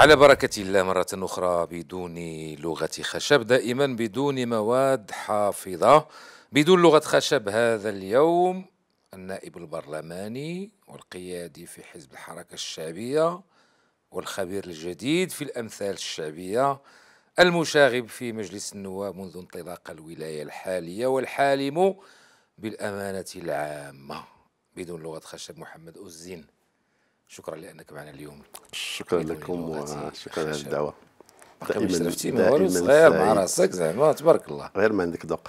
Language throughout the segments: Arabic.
على بركة الله مرة أخرى بدون لغة خشب دائما بدون مواد حافظة بدون لغة خشب هذا اليوم النائب البرلماني والقيادي في حزب الحركة الشعبية والخبير الجديد في الأمثال الشعبية المشاغب في مجلس النواب منذ انطلاق الولاية الحالية والحالم بالأمانة العامة بدون لغة خشب محمد أزين شكرا لانك معنا اليوم شكرا لكم وشكرا على الدعوه دائما شرفتي من والو صغير مع راسك زعما تبارك الله غير ما عندك ذوق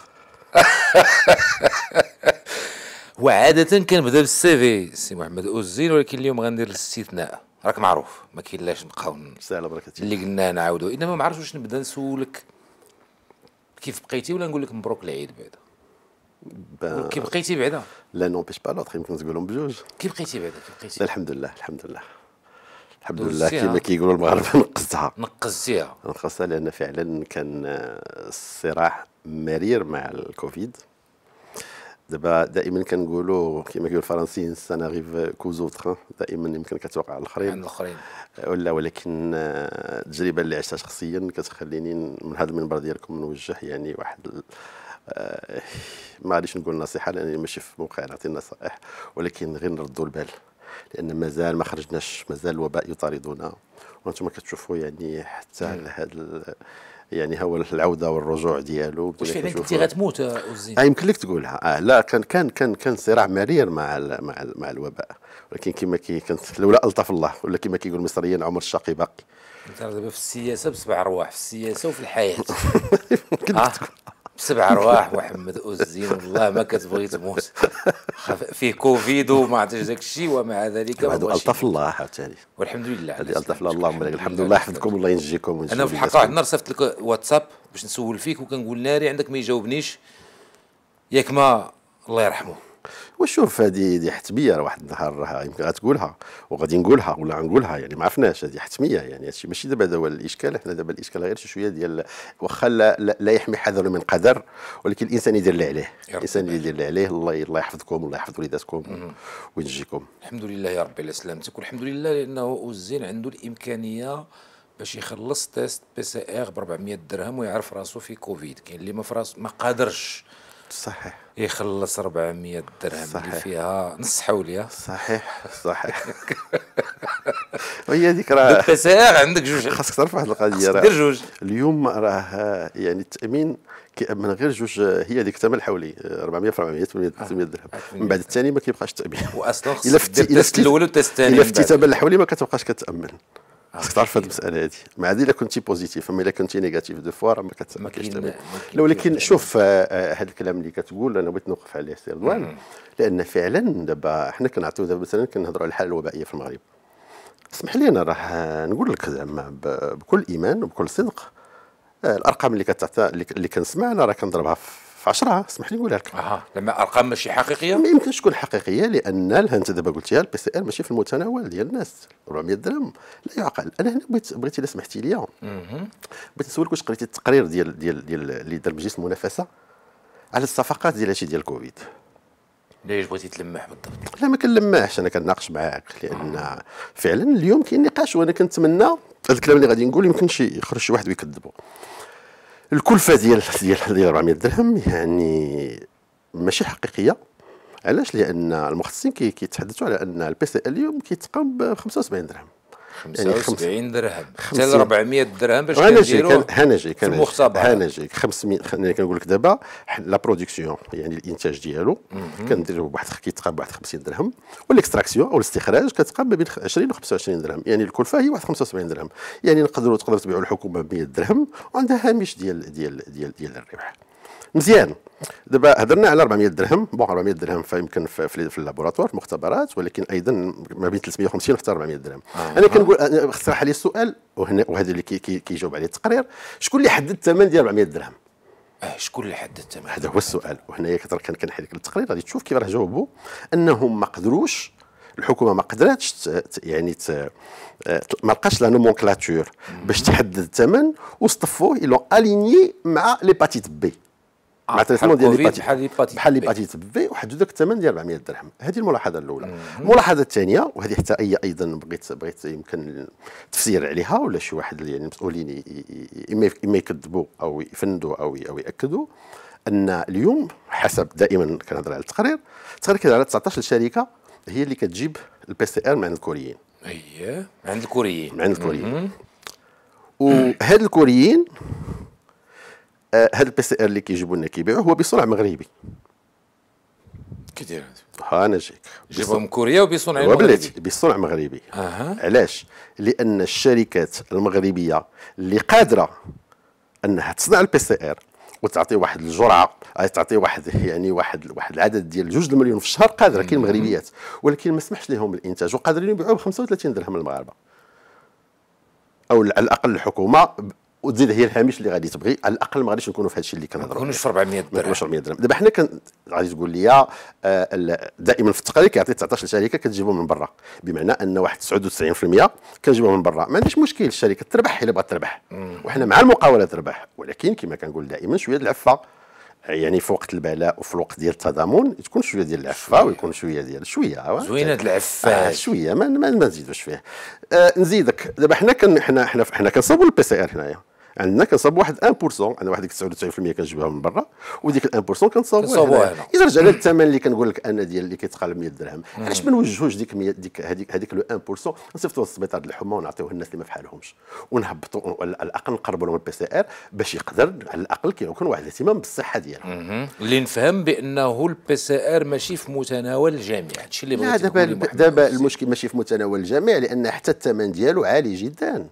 وعادة كنبدا بالسي في سي محمد اوزين ولكن اليوم غندير الاستثناء راك معروف ما كاين لاش نبقاو بركة اللي قلناه نعاودو انما ما عرفتش واش نبدا نسولك كيف بقيتي ولا نقول لك مبروك العيد بعدا كي بقيتي بعدا لا نومبيش با لوطخ يمكن تقولهم بجوج كي بقيتي بعدا كي بقيتي الحمد لله الحمد لله الحمد لله كما كيقولوا المغاربه نقزتها نقزتيها نقزتها لان فعلا كان الصراع مرير مع الكوفيد دابا دائما كنقولوا كما كيقول الفرنسيين ساناريف كوزوتخ دائما يمكن كتوقع على الاخرين على الاخرين ولا ولكن التجربه اللي عشتها شخصيا كتخليني من هذا المنبر ديالكم نوجه يعني واحد آه، ما غاديش نقول نصيحه لان ماشي في موقع نعطي النصائح ولكن غير نردوا البال لان مازال ما خرجناش مازال الوباء يطاردنا وانتم كتشوفوا يعني حتى هذا يعني هو العوده والرجوع ديالو واش فعلا كنتي غتموت وزين آه يمكن لك تقولها اه لا كان كان كان كان صراع مرير مع الـ مع الـ مع الوباء ولكن كما كي كانت لولا الطف الله ولا كما كيقول المصريين عمر الشقي باقي انت دابا في السياسه بسبع ارواح في السياسه وفي الحياه يمكن آه. تقول سبع ارواح محمد اوزين والله ما كتبغي تموت فيه كوفيد وما عرفتش ذاك الشيء ومع ذلك هذا الطف الله عاوتاني والحمد لله هذه الطف الله اللهم لك الحمد لله يحفظكم الله ينجيكم انا في الحق النهار رسفت لك واتساب باش نسول فيك وكنقول ناري عندك ما يجاوبنيش ياك ما الله يرحمه وشوف هذه هذه حتميه واحد النهار راه يمكن غتقولها وغادي نقولها ولا غنقولها يعني ما عرفناش هذه حتميه يعني هادشي ماشي دابا هذا هو الاشكال حنا دابا الاشكال غير شي شويه ديال واخا لا, لا, يحمي حذر من قدر ولكن الانسان يدير اللي عليه الانسان يدير اللي عليه الله الله يحفظكم الله يحفظ وليداتكم وينجيكم الحمد لله يا ربي على سلامتك والحمد لله لانه الزين عنده الامكانيه باش يخلص تيست بي سي ار ب 400 درهم ويعرف راسو في كوفيد كاين اللي ما في راسو ما قادرش صحيح يخلص 400 درهم صحيح. اللي فيها نص حوليه صحيح صحيح وهي هذيك راه التسارع عندك جوج خاصك ترفع واحد القضيه راه جوج اليوم راه يعني التامين من غير جوج هي هذيك الثمن الحولي 400 في 400 800 800 درهم من بعد الثاني ما كيبقاش التامين واصلا خصك دير الاول والتست الثاني الا فتي الثمن الحولي ما كتبقاش كتامن خاصك تعرف هذه المساله هذه مع هذه الا كنتي بوزيتيف اما الا كنتي نيجاتيف دو فوا راه ما كتسمعكش لا ولكن شوف هذا آه، آه، الكلام اللي كتقول انا بغيت نوقف عليه سي رضوان لان فعلا دابا حنا كنعطيو دابا مثلا كنهضروا على الحاله الوبائيه في المغرب اسمح لي انا راح نقول لك زعما بكل ايمان وبكل صدق آه، الارقام اللي كتعطى اللي كنسمع انا راه كنضربها في في 10 اسمح لي نقولها لك اها لما ارقام ماشي حقيقيه ما يمكنش تكون حقيقيه لان انت دابا قلتيها البي سي ال ماشي في المتناول ديال الناس 400 درهم لا يعقل انا هنا بغيت بغيت الا سمحتي لي بغيت نسولك واش قريتي التقرير ديال ديال ديال اللي دار مجلس المنافسه على الصفقات ديال هادشي ديال كوفيد ليش بغيتي تلمح بالضبط؟ لا ما كنلمحش انا كنناقش معاك لان فعلا اليوم كاين نقاش وانا كنتمنى هذا الكلام اللي غادي نقول يمكن شي يخرج شي واحد ويكذبه الكلفه ديال ديال ديال 400 درهم يعني ماشي حقيقيه علاش لان المختصين كيتحدثوا على ان البي سي اليوم كيتقام ب 75 درهم 75 يعني درهم حتى 400 درهم باش كنديروا هنجي كان المختبر هنجي 500 خليني كنقول لك دابا لا برودكسيون يعني الانتاج ديالو كنديروا بواحد كيتقام بواحد 50 درهم والاكستراكسيون او الاستخراج كتقام ما بين 20 و 25 درهم يعني الكلفه هي واحد 75 درهم يعني نقدروا تقدر تبيعوا الحكومه ب 100 درهم وعندها هامش ديال ديال ديال ديال الربح مزيان دابا هضرنا على 400 درهم بون 400 درهم فيمكن في, في اللابوراتوار في المختبرات ولكن ايضا ما بين 350 حتى 400 درهم آه. انا كنقول اقترح لي السؤال وهنا وهذا اللي كيجاوب كي عليه التقرير شكون اللي حدد الثمن ديال 400 درهم آه شكون اللي حدد الثمن هذا هو السؤال وهنايا كان كنحل لك التقرير غادي تشوف كيف راه جاوبوا انهم ما قدروش الحكومه ما قدراتش يعني ما لقاش لا نومونكلاتور باش تحدد الثمن وصطفوه الون اليني مع ليباتيت بي آه، مع تريتمون ديال ليباتيت بحال ليباتيت في وحددوا الثمن ديال 400 درهم هذه الملاحظه الاولى الملاحظه الثانيه وهذه حتى هي ايضا بغيت بغيت يمكن تفسير عليها ولا شي واحد يعني المسؤولين اما يكذبوا او يفندوا او او ياكدوا ان اليوم حسب دائما كنهضر على التقرير التقرير كيدير على 19 شركه هي اللي كتجيب البي سي ار من عند الكوريين اييه عند الكوريين عند الكوريين وهاد الكوريين آه، هاد البي سي ار اللي كيجيبوا لنا كيبيعوه هو بصنع مغربي كيدير ها انا جيك جيبوا من كوريا وبصنع مغربي بصنع مغربي اها علاش لان الشركات المغربيه اللي قادره انها تصنع البي سي ار وتعطي واحد الجرعه تعطي واحد يعني واحد واحد العدد ديال جوج المليون في الشهر قادره كاين المغربيات ولكن ما سمحش لهم الانتاج وقادرين يبيعوه ب 35 درهم المغاربه او على الاقل الحكومه وتزيد هي الهامش اللي غادي تبغي على الاقل ما غاديش نكونوا في هذا الشيء اللي كنهضروا ما نكونوش في 400 درهم ما نكونوش 400 درهم دابا حنا كان غادي تقول لي آه، دائما في التقارير كيعطي 19 شركه كتجيبهم من برا بمعنى ان واحد 99% كنجيبهم من برا ما عنديش مشكل الشركه تربح الا بغات تربح وحنا مع المقاوله تربح ولكن كما كنقول دائما شويه العفه يعني في وقت البلاء وفي الوقت ديال التضامن تكون شويه ديال العفه ويكون شويه ديال شويه زوينه العفه آه شويه ما ما, نزيدوش فيه آه نزيدك دابا حنا كن حنا حنا حنا البي سي ار هنايا عندنا كنصاوب واحد 1% انا واحد 99% كنجيبها من برا وديك ال 1% كنصاوبوها هنا اذا رجعنا للثمن اللي كنقول لك انا ديال اللي كيتقال 100 درهم علاش ما نوجهوش ديك ديك هذيك هذيك لو 1% نصيفطوه للسبيطار ديال الحمى ونعطيوه للناس اللي ما فحالهمش ونهبطوا على الاقل نقربوا لهم البي سي ار باش يقدر على الاقل كيكون واحد الاهتمام بالصحه ديالهم اللي نفهم بانه البي سي ار ماشي في متناول الجميع هادشي اللي بغيت دابا دابا المشكل ماشي في متناول الجميع لان حتى الثمن ديالو عالي جدا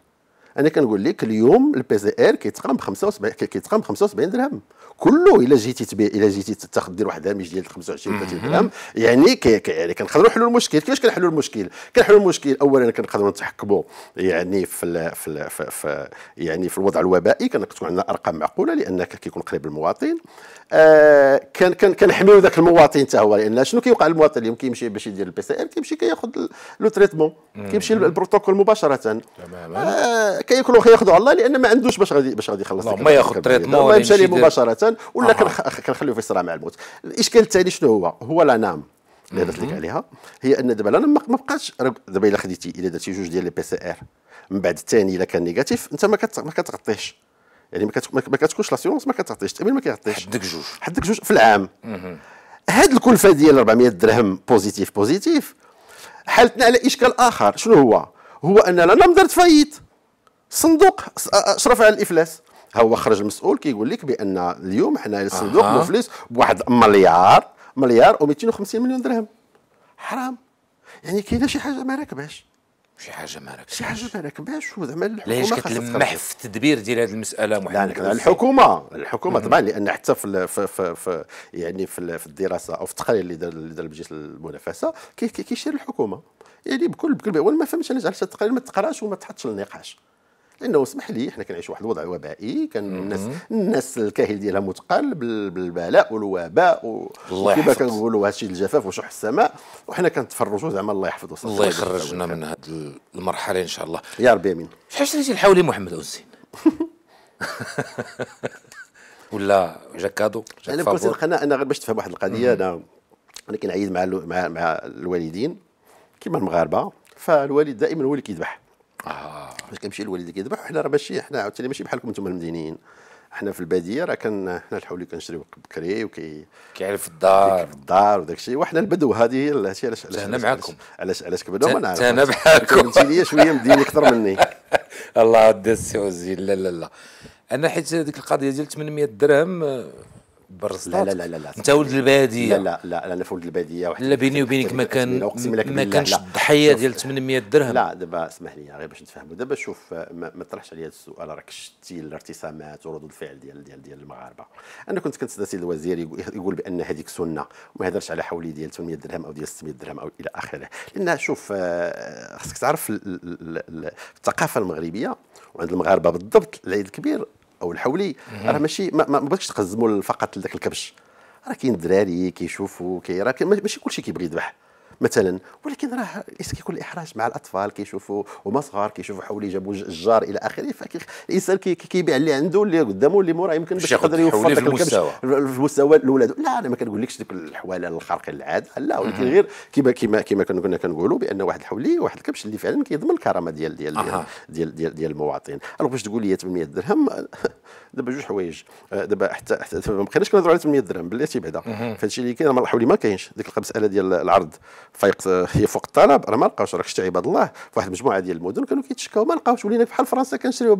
انا كنقول لك اليوم البي زي ار كيتقام ب 75 كيتقام ب 75 درهم كله الا جيتي تبيع الا جيتي تاخذ دير واحد الهامش ديال 25 30 درهم يعني كي يعني كنقدروا نحلوا المشكل كيفاش كنحلوا المشكل كنحلوا المشكل اولا كنقدروا نتحكموا يعني في الـ في, الـ في, في يعني في الوضع الوبائي كنكتبوا عندنا ارقام معقوله لان كيكون قريب المواطن آه، كان كان كنحميو ذاك المواطن حتى هو لان شنو كيوقع المواطن اليوم كيمشي باش يدير البي سي ار كيمشي كياخذ لو تريتمون كيمشي البروتوكول مباشره تماما آه، كياكلوا كياخذوا الله لان ما عندوش باش غادي باش غادي يخلص ما ياخذ تريتمون ما مباشره ولا آه. كنخليه في صراع مع الموت الاشكال الثاني شنو هو هو لا نام اللي هضرت لك عليها هي ان دابا انا ما بقاش دابا الا خديتي الا درتي جوج ديال لي بي سي ار من بعد الثاني الا كان نيجاتيف انت ما كتغطيش يعني ما, ما كتكونش لاسيونس ما كتعطيش التامين ما كيعطيش حدك جوج حدك جوج في العام هاد الكلفه ديال 400 درهم بوزيتيف بوزيتيف حالتنا على اشكال اخر شنو هو هو ان لا درت فايت صندوق اشرف على الافلاس هو خرج المسؤول كيقول لك بان اليوم حنا الصندوق آه. مفلس بواحد مليار مليار و250 مليون درهم حرام يعني كاينه شي حاجه ما راكباش شي حاجه ما راكباش شي حاجه ما راكباش وزعما الحكومه خاصها تلمح في التدبير ديال هذه المساله محمد لا الحكومه الحكومه طبعا لان حتى في, في, في, في يعني في, الدراسه او في التقرير اللي دار اللي دار مجلس المنافسه كيشير الحكومه يعني بكل بكل اول ما فهمتش انا جعلت التقرير ما تقراش وما تحطش النقاش لانه اسمح لي حنا كنعيشوا واحد الوضع وبائي كان الناس الناس الكاهل ديالها متقال بالبلاء والوباء وكما كنقولوا هادشي الجفاف وشح السماء وحنا كنتفرجوا زعما الله يحفظه الله يخرجنا من هذه المرحله ان شاء الله يا ربي امين شحال شريتي الحولي محمد اوزين ولا جاكادو جاك انا بكل انا غير باش تفهم واحد القضيه انا انا كنعيد مع مع مع الوالدين كما المغاربه فالوالد دائما هو اللي كيذبح اه باش كنمشي الوالد كيذبح حنا راه ماشي حنا عاوتاني ماشي بحالكم انتم المدينيين حنا في الباديه راه كان حنا الحولي كنشريو بكري وكي كيعرف الدار في الدار وداك الشيء وحنا البدو هذه هي علاش علاش انا معاكم علاش علاش كبدو ما نعرفش انا معاكم انت ليا شويه مديني اكثر مني الله السي لا لا لا انا حيت هذيك القضيه ديال 800 درهم برز لا لا لا لا انت ولد الباديه لا لا لا انا في ولد الباديه واحد لا بيني وبينك ما كان ما كانش الضحيه ديال 800 درهم لا دابا اسمح لي غير باش نتفاهموا دابا شوف آه، ما طرحش عليا هذا السؤال راك شتي الارتسامات وردود الفعل ديال ديال ديال المغاربه انا كنت كنت السيد الوزير يقول بان هذيك سنه وما هضرش على حولي ديال 800 درهم او ديال 600 درهم او الى اخره لان شوف آه، خصك تعرف الثقافه المغربيه وعند المغاربه بالضبط العيد الكبير او الحولي راه ماشي ما, ما بغيتش تقزموا فقط لذاك الكبش راه كاين دراري كيشوفوا كي راه ماشي كلشي كيبغي يذبح مثلا ولكن راه كيكون الاحراج مع الاطفال كيشوفوا هما صغار كيشوفوا حولي جابوا الجار الى اخره فالانسان كيبيع اللي عنده اللي قدامه اللي موراه يمكن باش يقدر يوفر في المستوى في المستوى الاولاد لا انا ما كنقولكش ديك الحواله الخارق العاد لا ولكن غير كما كما كما كنا كنقولوا بان واحد الحولي واحد الكبش اللي فعلا كيضمن الكرامه ديال ديال ديال, ديال ديال ديال المواطن الوغ باش تقول لي 800 درهم دابا جوج حوايج دابا حتى حتى ما بقيناش كنهضروا على 800 درهم بلاتي بعدا فهادشي اللي كاين الحولي ما كاينش ديك المساله ديال العرض فايق آه، هي فوق الطلب راه ما لقاوش راك شتي عباد الله واحد المجموعه ديال المدن كانوا كيتشكاو ما لقاوش ولينا بحال فرنسا كنشريو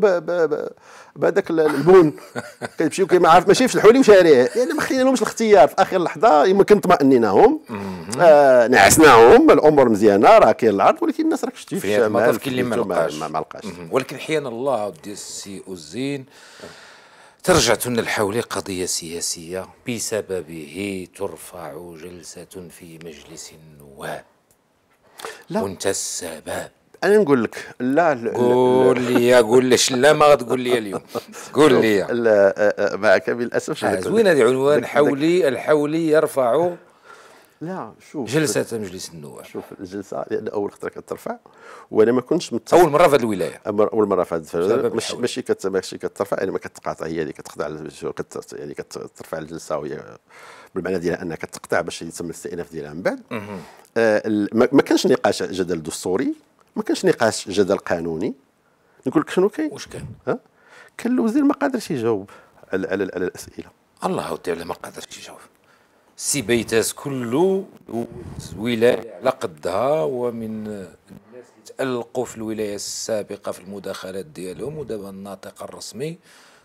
بهذاك البون كنمشيو كيما عارف ماشي في الحولي وشاريه يعني ما خلينا لهمش الاختيار في اخر لحظه يمكن طمأنيناهم آه نعسناهم الامور مزيانه راه كاين العرض ولكن الناس راك شتي في الشمال ما لقاش ولكن حيانا الله السي السيء الزين ترجع تن الحولي قضية سياسية بسببه ترفع جلسة في مجلس النواب لا وانت السبب انا نقول لك لا قول لي قول لي لا ما غتقول لي اليوم قول لي لا آه، آه، معك بالاسف زوين هذه عنوان حولي الحولي يرفع لا شوف جلسه مجلس النواب شوف الجلسه لان اول خطره كترفع وانا ما كنتش متفق اول مره في هذه الولايه اول مره في هذه ماشي ماشي ماشي كترفع يعني ما كتقاطع هي اللي كتخضع يعني كترفع الجلسه وهي بالمعنى ديالها انها كتقطع باش يتم الاستئناف ديالها من بعد آه ما كانش نقاش جدل دستوري ما كانش نقاش جدل قانوني نقول لك شنو كاين واش كان ها كان الوزير ما قادرش يجاوب على, على, على الاسئله الله تعالى ما قادرش يجاوب سي بيتاس كله ولاية على قدها ومن الناس اللي تألقوا في الولاية السابقة في المداخلات ديالهم ودابا الناطق الرسمي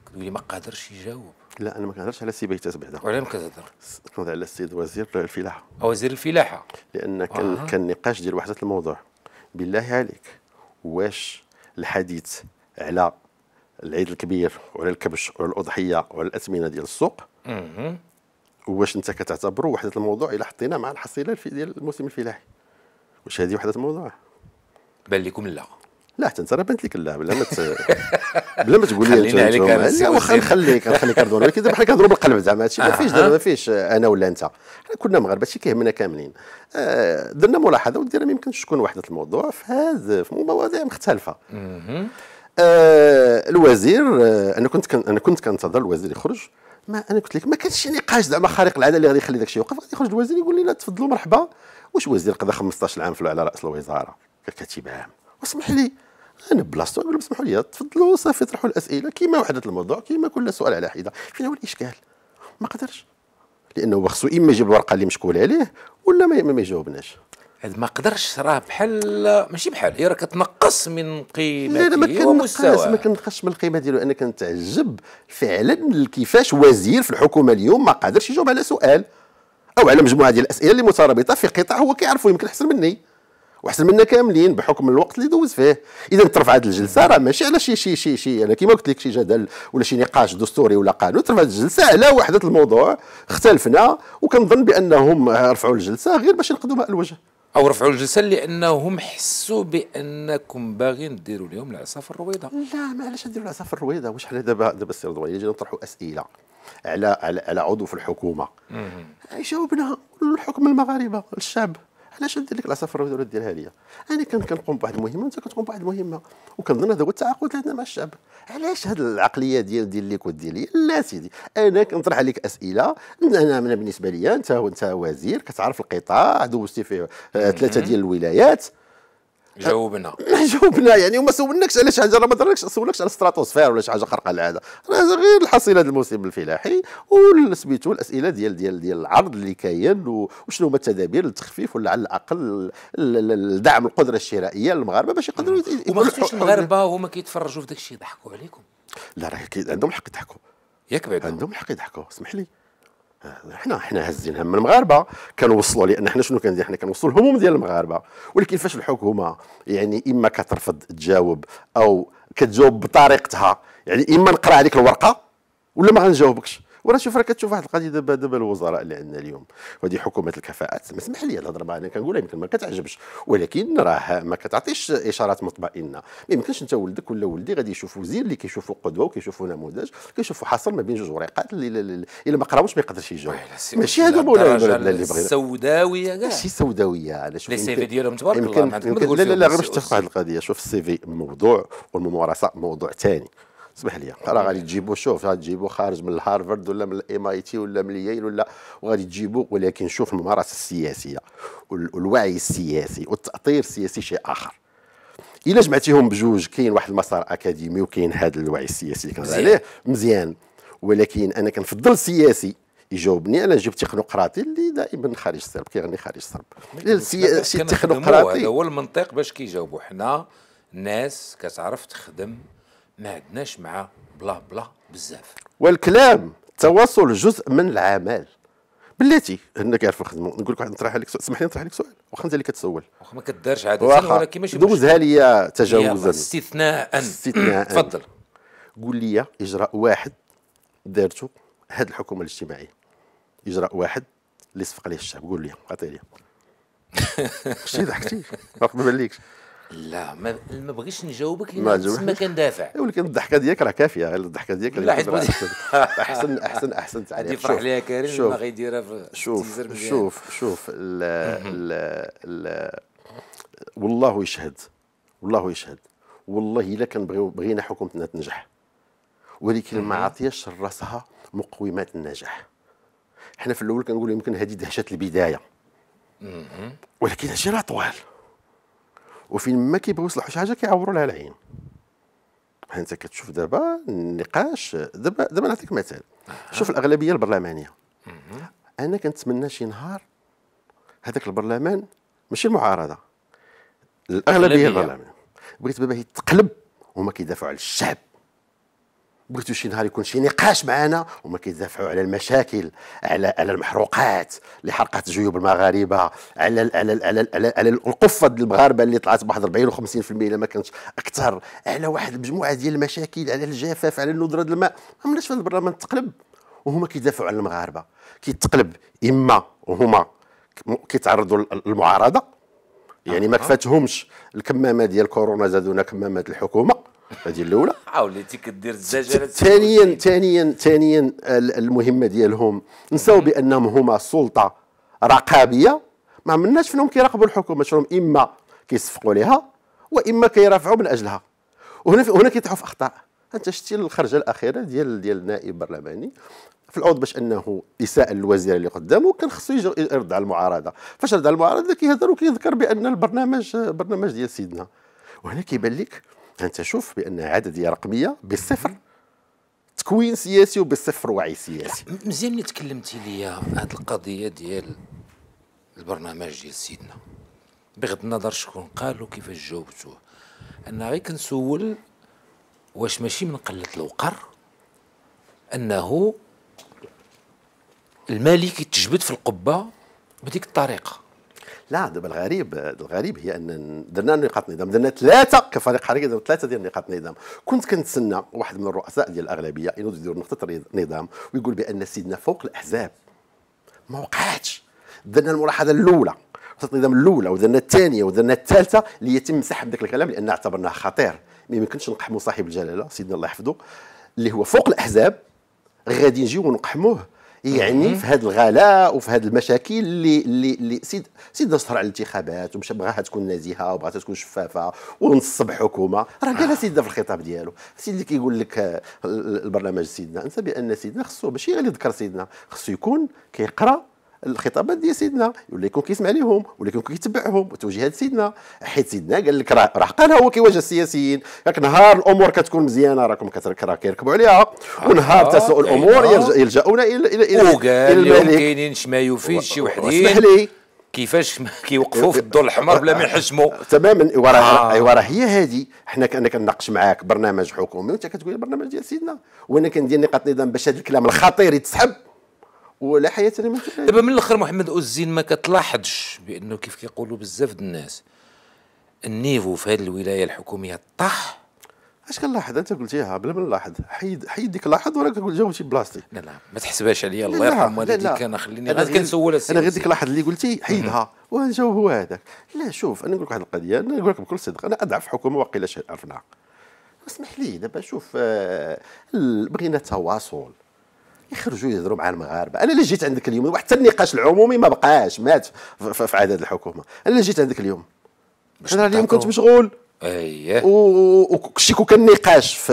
كتولي ما قادرش يجاوب لا انا ما كنهضرش على سي بيتاس بعدا وعلى ما كتهضر كنهضر على السيد وزير الفلاحه وزير الفلاحه لان كان آه. كان نقاش ديال وحده الموضوع بالله عليك واش الحديث على العيد الكبير وعلى الكبش وعلى الاضحيه وعلى الاثمنه ديال السوق واش انت كتعتبره وحده الموضوع الا حطينا مع الحصيله ديال الموسم الفلاحي واش هذه وحده الموضوع بان لكم لا لا حتى انت راه بانت لك لا بلا ما بلا ما تقول لي انت لا واخا نخليك نخليك نهضر ولكن دابا حنا كنهضروا بالقلب زعما هادشي ما فيش ما فيش انا ولا انت حنا كلنا مغاربه هادشي كيهمنا كاملين آه درنا ملاحظه ودينا ما يمكنش تكون وحده الموضوع في هذا في مواضيع مختلفه آه الوزير آه انا كنت انا كنت كنتظر الوزير يخرج ما انا قلت لك ما كانش شي نقاش زعما خارق العاده اللي غادي يخلي داك الشيء يوقف غادي يخرج الوزير يقول لنا تفضلوا مرحبا واش وزير قضى 15 عام على راس الوزاره ككاتب عام واسمح لي انا بلاصتو نقول لهم اسمحوا لي تفضلوا صافي طرحوا الاسئله كيما وحده الموضوع كيما كل سؤال على حده فين هو الاشكال ما قدرش لانه خصو اما يجيب الورقه اللي مشكول عليه ولا ما يجاوبناش هذا ما قدرش راه بحال ماشي بحال هي راه كتنقص من قيمته لا لا ما كنقص ما كنقصش من القيمه ديالو انا كنتعجب فعلا كيفاش وزير في الحكومه اليوم ما قادرش يجاوب على سؤال او على مجموعه ديال الاسئله اللي مترابطه في قطاع هو كيعرفه يمكن احسن مني واحسن منا كاملين بحكم الوقت اللي دوز فيه اذا ترفع هذه الجلسه راه ماشي على شي شي شي شي انا كما قلت لك شي جدل ولا شي نقاش دستوري ولا قانون هذه الجلسه على وحده الموضوع اختلفنا وكنظن بانهم رفعوا الجلسه غير باش ينقضوا ماء الوجه او رفعوا الجسل لانهم حسوا بانكم باغيين ديروا لهم في الرويضه لا ما علاش نديروا في الرويضه واش حنا دابا دابا السي رضوان جينا نطرحوا اسئله على على, على عضو في الحكومه يجاوبنا الحكم المغاربه الشعب علاش ندير لك العصافير ولا ديرها ليا انا كنت كنقوم بواحد المهمه وانت كتقوم بواحد المهمه وكنظن هذا هو التعاقد اللي عندنا مع الشعب علاش هذه العقليه ديال ديال ليك ودير لي لا سيدي انا كنطرح عليك اسئله انا بالنسبه ليا انت انت وزير كتعرف القطاع دوزتي فيه آه، ثلاثه ديال الولايات جاوبنا جاوبنا يعني وما سولناكش على شي حاجه راه ما دركش سولكش على الستراتوسفير ولا شي حاجه خارقه العاده راه غير الحصيله ديال الموسم الفلاحي وسميتو الاسئله ديال ديال ديال العرض اللي كاين وشنو هما التدابير للتخفيف ولا على الاقل دعم القدره الشرائيه للمغاربه باش يقدروا وما خصوش المغاربه هما كيتفرجوا في داك الشيء يضحكوا عليكم لا راه عندهم الحق يضحكوا ياك بعيد عندهم الحق يضحكوا اسمح لي حنا حنا هزين هم المغاربه وصلوا لان حنا شنو كندير حنا كنوصلوا الهموم ديال المغاربه ولكن فاش الحكومه يعني اما كترفض تجاوب او كتجاوب بطريقتها يعني اما نقرا عليك الورقه ولا ما غنجاوبكش وراه شوف راه كتشوف واحد القضيه دابا دابا الوزراء اللي عندنا اليوم وهذه حكومه الكفاءات ما اسمح لي الهضره معنا كنقولها يمكن ما كتعجبش ولكن راه ما كتعطيش اشارات مطمئنه ما يمكنش انت ولدك ولا ولدي غادي يشوف وزير اللي كيشوفوا قدوه وكيشوفوا نموذج كيشوفوا حاصل ما بين جوج وريقات اللي الا ما قراوش ما يقدرش يجاوب ماشي هذا هو اللي بغينا سوداويه كاع ماشي سوداويه انا شوف لي سي في ديالهم تبارك الله لا لا لا غير باش تفهم واحد القضيه شوف السي في موضوع والممارسه موضوع ثاني اسمح لي راه غادي تجيبو شوف غادي تجيبو خارج من هارفرد ولا من الام اي تي ولا من الييل ولا وغادي تجيبو ولكن شوف الممارسه السياسيه والوعي السياسي والتاطير السياسي شيء اخر الا جمعتيهم بجوج كاين واحد المسار اكاديمي وكاين هذا الوعي السياسي اللي كنهضر عليه مزيان ولكن انا كنفضل السياسي يجاوبني انا جبت تكنوقراطي اللي دائما خارج الصرب كيغني خارج الصرب السياسي التكنوقراطي هذا هو المنطق باش كيجاوبوا حنا ناس كتعرف تخدم ما عندناش مع بلا بلا بزاف والكلام التواصل جزء من العمل بلاتي هنا كيعرف نخدموا نقول لك واحد نطرح عليك سؤال سمح لي نطرح عليك سؤال واخا انت اللي كتسول واخا ما كدارش عاد ولكن ماشي دوزها لي تجاوزا استثناء استثناء تفضل قول لي اجراء واحد دارته هذه الحكومه الاجتماعيه اجراء واحد اللي صفق عليه الشعب قول لي عطيه لي شتي ضحكتي ما قبل عليكش لا ما ما بغيتش نجاوبك ما تسمى كندافع ولكن الضحكه ديالك راه كافيه غير الضحكه ديالك لا حيت احسن احسن احسن تعليق غادي يفرح ليها كريم ما غيديرها في شوف شوف شوف ال ال والله يشهد والله يشهد والله الا كان بغينا حكومتنا تنجح ولكن ما عطياش راسها مقومات النجاح حنا في الاول كنقول يمكن هذه دهشه البدايه ولكن هادشي راه طوال وفين ما كيبغيو يصلحوا شي حاجه كيعوروا لها العين انت كتشوف دابا النقاش دابا دابا نعطيك مثال شوف الاغلبيه البرلمانيه انا كنتمنى شي نهار هذاك البرلمان ماشي المعارضه الاغلبيه البرلمان بغيت بابا يتقلب وما كيدافعوا على الشعب بغيتو شي نهار يكون شي نقاش معنا هما كيدافعوا على المشاكل على على المحروقات اللي حرقت جيوب المغاربه على على على, على, على القفه المغاربه اللي طلعت بواحد 40 و50% الا ما كانتش اكثر على واحد المجموعه ديال المشاكل على الجفاف على الندره الماء ما عملناش في البرلمان تقلب وهما كيدافعوا على المغاربه كيتقلب اما وهما كيتعرضوا للمعارضه يعني ما كفاتهمش الكمامه ديال كورونا زادونا كمامات الحكومه هذه الاولى وليتي كدير الدجاله ثانيا ثانيا ثانيا المهمه ديالهم نساو بانهم هما سلطه رقابيه ما عملناش فيهم كيراقبوا الحكومه شنو اما كيصفقوا لها واما كيرافعوا من اجلها وهنا هنا كيطيحوا في اخطاء انت شتي الخرجه الاخيره ديال ديال النائب البرلماني في العوض باش انه اساءه للوزير اللي قدامه كان خصو يرد على المعارضه فاش رد على المعارضه كيهضر وكيذكر بان البرنامج برنامج ديال سيدنا وهنا كيبان لك انت شوف بان عدديه رقميه بالصفر تكوين سياسي وبالصفر وعي سياسي مزيان اللي تكلمتي لي هاد القضيه ديال البرنامج ديال سيدنا بغض النظر شكون قال كيفاش جاوبتوه انا غير كنسول واش ماشي من قله الوقر انه الملك يتجبد في القبه بديك الطريقه لا دابا الغريب الغريب هي ان درنا نقاط نظام درنا ثلاثه كفريق حركه درنا ثلاثه ديال نقاط نظام كنت كنتسنى واحد من الرؤساء ديال الاغلبيه ينوض يدير نقطه نظام ويقول بان سيدنا فوق الاحزاب ما وقعتش درنا الملاحظه الاولى وسط النظام الاولى ودرنا الثانيه ودرنا الثالثه ليتم سحب ذاك الكلام لان اعتبرناه خطير ما يمكنش نقحموا صاحب الجلاله سيدنا الله يحفظه اللي هو فوق الاحزاب غادي نجيو ونقحموه يعني في هذا الغلاء وفي هذه المشاكل اللي اللي اللي سيد سيد نصر على الانتخابات ومش بغاها تكون نزيهه وبغاها تكون شفافه ونصب حكومه راه قال آه. سيدنا في الخطاب ديالو سيد اللي كيقول لك آه، البرنامج سيدنا انسى بان سيدنا خصو ماشي غير يذكر سيدنا خصو يكون كيقرا الخطابات ديال سيدنا ولا يكون كيسمع لهم ولا يكون كيتبعهم وتوجيهات سيدنا حيت سيدنا قال لك راه قال هو كيواجه السياسيين ياك نهار الامور كتكون مزيانه راكم كيركبوا عليها آه. ونهار تسوء أيوة. الامور يلجؤون الى الى الى وقال لهم كاينين ما يفيد شي وحدين اسمح لي كيفاش كيوقفوا في الضوء الاحمر بلا ما يحشموا تماما وراه آه. ايوا راه هي هذه حنا انا كنناقش معاك برنامج حكومي وانت كتقول برنامج ديال سيدنا وانا كندير نقاط نظام باش هذا الكلام الخطير يتسحب ولا حياه لمن دابا من الاخر محمد اوزين ما كتلاحظش بانه كيف كيقولوا بزاف الناس النيفو في هذه الولايه الحكوميه طاح اش كنلاحظ انت قلتيها بلا ما نلاحظ حيد حيد ديك لاحظ وراك جاوبتي بلاصتي لا لا ما تحسبهاش عليا الله يرحم والديك انا خليني غير كنسول انا غير ديك لاحظ اللي قلتي حيدها ونجاوب هو هذاك لا شوف انا نقول لك واحد القضيه انا نقول لك بكل صدق انا اضعف حكومه واقيلا عرفناها اسمح لي دابا شوف آه، بغينا تواصل يخرجوا يهضروا مع المغاربه انا اللي جيت عندك اليوم واحد حتى النقاش العمومي ما بقاش مات في عدد الحكومه انا اللي جيت عندك اليوم انا اليوم كنت مشغول اييه وكشي كان النقاش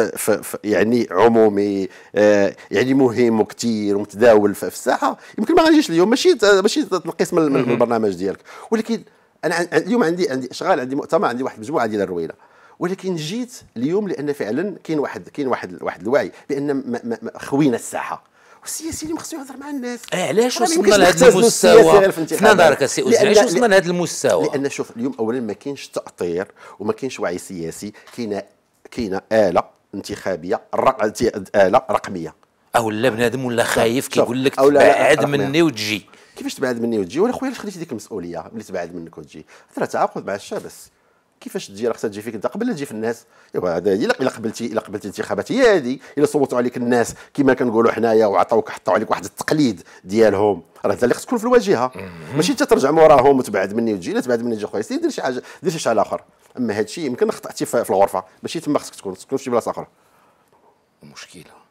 يعني عمومي آه، يعني مهم وكثير ومتداول في الساحه يمكن ما غنجيش اليوم ماشي ماشي تنقيس من, من البرنامج ديالك ولكن انا اليوم عندي عندي اشغال عندي مؤتمر عندي واحد المجموعه ديال الرويله ولكن جيت اليوم لان فعلا كاين واحد كاين واحد واحد الوعي بان خوينا الساحه والسياسي اللي خصو يهضر مع الناس اه علاش وصلنا لهذا المستوى في نظرك السي اوزيل علاش وصلنا لهذا المستوى لان شوف اليوم اولا ما كاينش تاطير وما كاينش وعي سياسي كاينه كاينه اله انتخابيه رق... اله رقميه او لا بنادم ولا خايف كيقول لك تبعد مني وتجي كيفاش تبعد مني وتجي ولا خويا علاش خديتي ديك المسؤوليه ملي تبعد منك وتجي راه تعاقد مع الشابس كيفاش تجي راه خصها تجي فيك انت قبل لا تجي في الناس ايوا هذا الا قبلتي الا قبلتي الانتخابات هي هذه الا صوتوا عليك الناس كما كنقولوا حنايا وعطاوك حطوا عليك واحد التقليد ديالهم راه انت اللي خصك تكون في الواجهه ماشي انت ترجع موراهم وتبعد مني وتجي لا تبعد مني تجي خويا سيدي دير شي حاجه دير شي على اخر اما هذا الشيء يمكن خطاتي في الغرفه ماشي تما خصك تكون تكون في شي بلاصه اخرى مشكله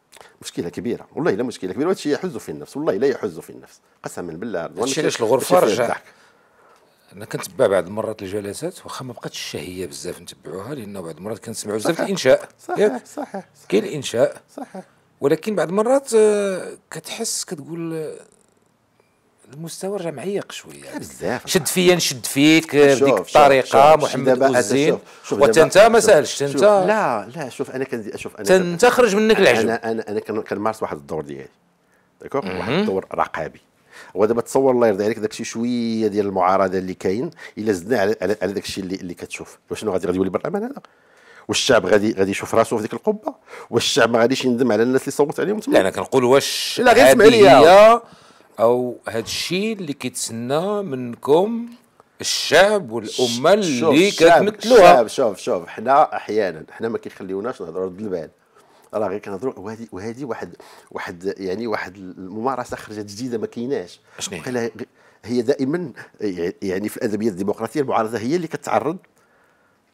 مشكله كبيره والله الا مشكله كبيره وهذا الشيء يحز في النفس والله لا يحز في النفس قسما بالله هادشي علاش الغرفه رجع انا كنتبع بعض المرات الجلسات واخا ما بقاتش الشهيه بزاف نتبعوها لان بعض المرات كنسمعوا بزاف الانشاء صحيح صحيح كاين الانشاء صحيح ولكن بعض المرات آه، كتحس كتقول آه، المستوى رجع معيق شويه بزاف شد فيا نشد فيك بديك الطريقه محمد اوزين وانت انت ما سهلش انت لا لا شوف انا كندير شوف انا انت خرج منك العجب انا انا انا كنمارس واحد الدور ديالي داكوغ واحد الدور رقابي ودابا تصور الله يرضي عليك داكشي شويه ديال المعارضه اللي كاين الا زدنا على, على داكشي اللي, اللي كتشوف وشنو غادي غادي يولي البرلمان هذا والشعب غادي غادي يشوف راسو في ديك القبه والشعب ما غاديش يندم على الناس اللي صوت عليهم تما لا انا كنقول واش لا غير اسمع ليا او هذا الشيء اللي كيتسنى منكم الشعب والامه اللي كتمثلوها شوف شوف شوف حنا احيانا حنا ما كيخليوناش نهضروا بالبال البال راه غير كنهضروا وهذه وهذه واحد واحد يعني واحد الممارسه خرجت جديده ما كايناش هي دائما يعني في الادبيه الديمقراطيه المعارضه هي اللي كتعرض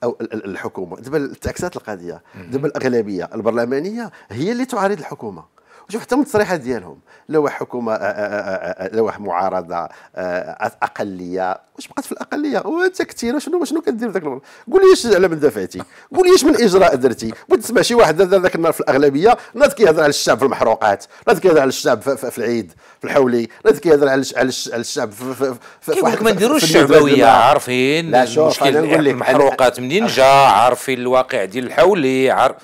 او الحكومه دابا تعكست القضيه دابا الاغلبيه البرلمانيه هي اللي تعارض الحكومه وشوف حتى من التصريحات ديالهم لوح حكومه آه، آه، آه، لوح معارضه اقليه واش بقات في الاقليه وانت كثير شنو شنو كدير ذاك الوقت قول لي اش على من دافعتي قول لي اش من اجراء درتي بغيت تسمع شي واحد ذاك النهار في الاغلبيه ناض كيهضر على الشعب في المحروقات ناض كيهضر على الشعب في, العيد في الحولي ناض كيهضر على الشعب في, في, واحد ما نديروش الشعبويه عارفين المشكل المحروقات منين جا عارفين الواقع ديال الحولي عارف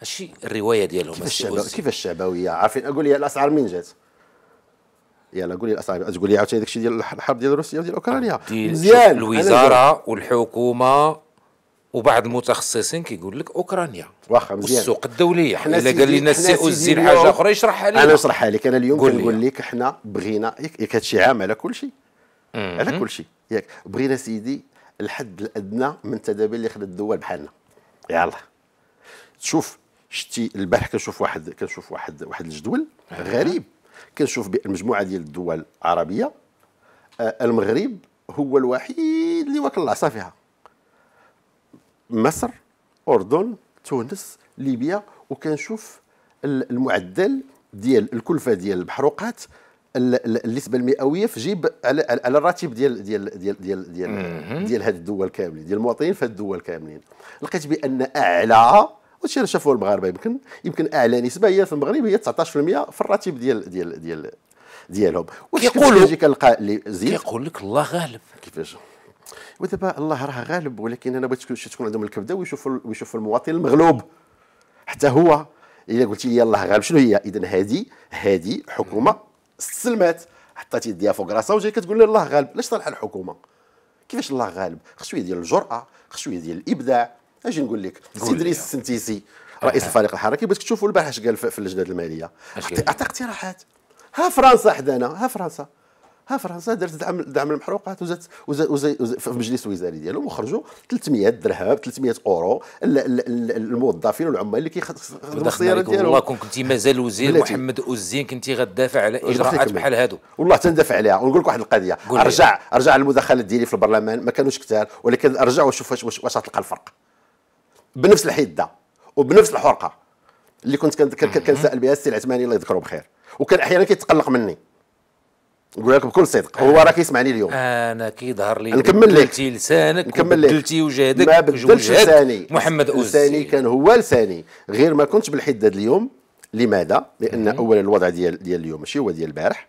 ماشي الروايه ديالهم كيف الشعبوي كيف الشعبويه عارفين اقول لي الاسعار منين جات يلا قول لي الاسعار تقول لي عاوتاني داكشي ديال الحرب ديال روسيا وديال اوكرانيا مزيان الوزاره والحكومه وبعض المتخصصين كيقول لك اوكرانيا واخا مزيان والسوق الدوليه حنا الا قال لنا السي اوزين حاجه اخرى يشرحها لي انا نشرحها لك انا اليوم كنقول لك حنا بغينا ياك هادشي عام على كل شيء على كل شيء ياك بغينا سيدي الحد الادنى من التدابير اللي خلات الدول بحالنا يلا تشوف شتي البارح كنشوف واحد كنشوف واحد واحد الجدول غريب كنشوف بالمجموعه ديال الدول العربيه آه، المغرب هو الوحيد اللي واكل العصا فيها مصر اردن تونس ليبيا وكنشوف المعدل ديال الكلفه ديال البحروقات النسبه المئويه في جيب على الراتب ديال ديال ديال ديال ديال, ديال هذه الدول كاملين ديال المواطنين في هذه الدول كاملين لقيت بان أعلى وهادشي اللي شافوه المغاربه يمكن يمكن اعلى نسبه هي في المغرب هي 19% في الراتب ديال ديال ديال ديالهم لك كنلقى اللي زيد كيقول لك الله غالب كيفاش ودابا الله راه غالب ولكن انا بغيت تكون عندهم الكبده ويشوفوا ويشوفوا المواطن المغلوب حتى هو الا قلتي لي الله غالب شنو هي اذا هذه هذه حكومه استسلمات حطات يديها فوق راسها وجاي كتقول لي الله غالب علاش طالعه الحكومه كيفاش الله غالب خص شويه ديال الجراه خص شويه ديال الابداع اجي نقول لك سي ادريس السنتيسي رئيس الفريق الحركي بغيتك تشوفوا البارح اش قال في اللجنه الماليه اعطى اقتراحات ها فرنسا حدانا ها فرنسا ها فرنسا درت دعم دعم المحروقات وزادت في المجلس الوزاري ديالهم وخرجوا 300 درهم 300 اورو الموظفين والعمال اللي كيخدموا السيارات ديالهم والله كون كنتي مازال وزير محمد اوزين كنتي غدافع على اجراءات بحال هادو والله تندافع عليها ونقول لك واحد القضيه ارجع ارجع المداخلات ديالي في البرلمان ما كانوش كثار ولكن ارجع وشوف واش غتلقى الفرق بنفس الحده وبنفس الحرقه اللي كنت كنسال بها السي العثماني الله يذكره بخير وكان احيانا كيتقلق مني نقول لك بكل صدق هو راه كيسمعني اليوم انا كيظهر لي نكمل لك لسانك نكمل لك بدلتي وجهدك ما بدلتش لساني محمد اوزي لساني كان هو لساني غير ما كنتش بالحده اليوم لماذا؟ لان اولا الوضع ديال ديال اليوم ماشي هو ديال البارح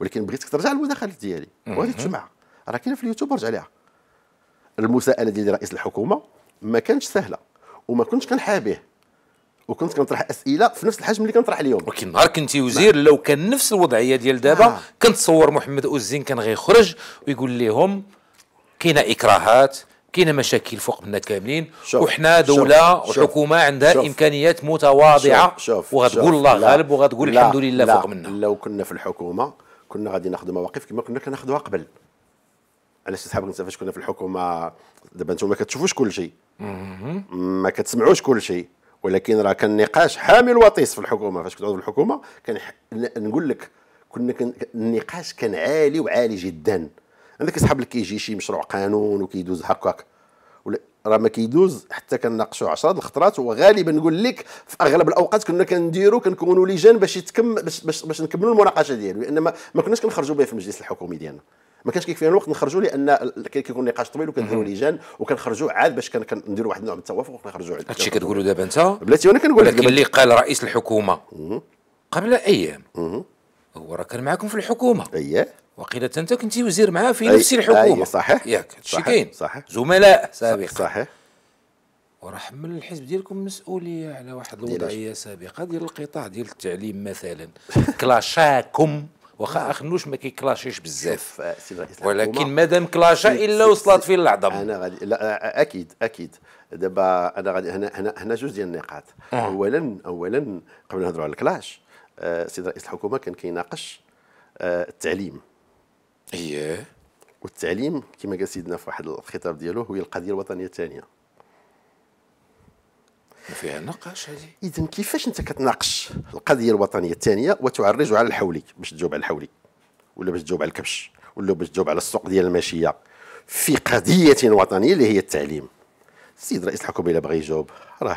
ولكن بغيتك ترجع للمداخلات ديالي وهذه الجمعه راه كاينه في اليوتيوب ورجع لها المساءله ديال رئيس الحكومه ما كانتش سهله وما كنتش كنحابيه وكنت كنطرح اسئله في نفس الحجم اللي كنطرح اليوم ولكن نهار كنتي وزير نعم. لو كان نفس الوضعيه ديال دابا آه. كنتصور محمد اوزين كان غيخرج ويقول لهم كاينه اكراهات كاينه مشاكل فوق منا كاملين وحنا دوله شوف وحكومه عندها شوف امكانيات متواضعه شوف وغتقول الله غالب وغتقول الحمد لله لا فوق منا لو كنا في الحكومه كنا غادي ناخذ مواقف كما كنا كناخذوها قبل علاش شي صحاب فاش كنا في الحكومه دابا انتم ما كتشوفوش كل شيء ما كتسمعوش كل شيء ولكن راه كان نقاش حامل وطيس في الحكومه فاش كنت في الحكومه كان نقول لك كنا كن... النقاش كان عالي وعالي جدا عندك صحاب اللي كيجي شي مشروع قانون وكيدوز هكاك راه ما كيدوز حتى كنناقشوا 10 الخطرات وغالبا نقول لك في اغلب الاوقات كنا كنديروا كنكونوا لجان باش يتكم باش باش, باش نكملوا المناقشه ديالو لان ما, ما كناش كنخرجوا به في المجلس الحكومي ديالنا ما كانش كيكفينا الوقت نخرجوا لان كيكون نقاش طويل وكنديروا لجان وكنخرجوا عاد باش كنديروا واحد النوع من التوافق وكنخرجوا عاد هادشي كتقولوا دابا انت بلاتي وانا كنقول لك اللي قال رئيس الحكومه قبل ايام هو راه كان معاكم في الحكومه اييه وقيلة انت كنتي وزير معاه في نفس الحكومه صحيح ياك هادشي كاين صحيح زملاء سابقه صحيح وراه حمل الحزب ديالكم مسؤوليه على واحد الوضعيه سابقه ديال القطاع ديال التعليم مثلا كلاشاكم واخا اخنوش ما كيكلاشيش بزاف آه، ولكن مادام كلاشا الا وصلت فين العظم انا غادي لا آه، آه، اكيد اكيد دابا انا غادي هنا هنا هنا جوج ديال النقاط آه. اولا اولا قبل نهضروا على الكلاش السيد رئيس الحكومه كان كيناقش التعليم اييه والتعليم كما قال سيدنا في واحد الخطاب ديالو هو القضيه الوطنيه الثانيه فيها نقاش هذه اذا كيفاش انت كتناقش القضيه الوطنيه الثانيه وتعرج على الحولي باش تجاوب على الحولي ولا باش تجاوب على الكبش ولا باش تجاوب على السوق ديال الماشيه في قضيه وطنيه اللي هي التعليم السيد رئيس الحكومه الا بغى يجاوب راه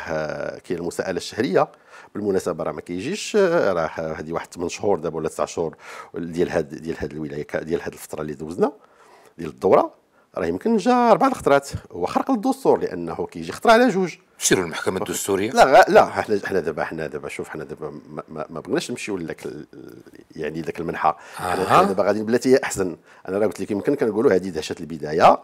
كاين المساءله الشهريه بالمناسبه راه ما كيجيش راه هذه واحد 8 شهور دابا ولا 9 شهور ديال هاد ديال هاد الولايه ديال هاد الفتره اللي دوزنا ديال الدوره راه يمكن جا اربع خطرات هو خرق الدستور لانه كيجي خطره على جوج سيروا المحكمه الدستوريه لا لا حنا حنا دابا حنا دابا شوف حنا دابا ما, ما بغيناش نمشيو لذاك يعني ذاك المنحى حنا دابا غادي بلاتي هي احسن انا راه قلت لك يمكن كنقولوا هذه دهشه البدايه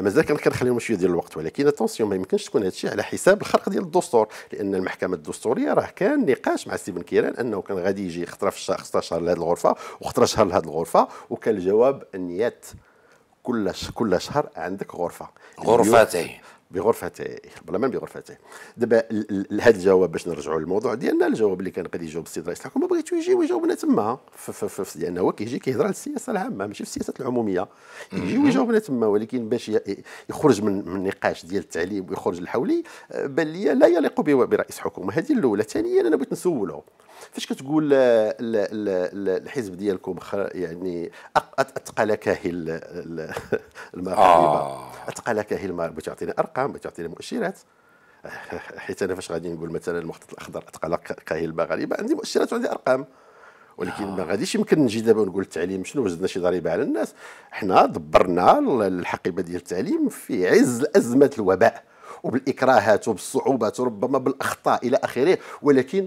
مازال كنخليهم شويه ديال الوقت ولكن اتونسيون ما يمكنش تكون الشيء على حساب الخرق ديال الدستور لان المحكمه الدستوريه راه كان نقاش مع بن كيران انه كان غادي يجي خطره في الشهر 16 شهر لهذه الغرفه وخطره شهر لهذه الغرفه وكان الجواب نيات كل كل شهر عندك غرفه غرفتي بغرفتي بلا ما بغرفتي دابا هذا الجواب باش نرجعوا للموضوع ديالنا الجواب اللي كان غادي يجاوب السيد رئيس الحكومه بغيتو يجي ويجاوبنا تما لانه هو كيجي كيهضر على السياسه العامه ماشي في السياسه العموميه يجي ويجاوبنا تما ولكن باش يخرج من النقاش ديال التعليم ويخرج الحولي بان لا يليق برئيس حكومه هذه الاولى ثانيا انا بغيت نسوله فاش كتقول الحزب ديالكم يعني اتقل كاهل المغاربه آه. اتقى كاهل المغاربه تعطينا ارقام تعطينا مؤشرات حيت انا فاش غادي نقول مثلا المخطط الاخضر اتقل كاهل المغاربه عندي مؤشرات وعندي ارقام ولكن آه. ما غاديش يمكن نجي دابا ونقول التعليم شنو وزدنا شي ضريبه على الناس حنا دبرنا الحقيبه ديال التعليم في عز ازمه الوباء وبالاكراهات وبالصعوبات وربما بالاخطاء الى اخره ولكن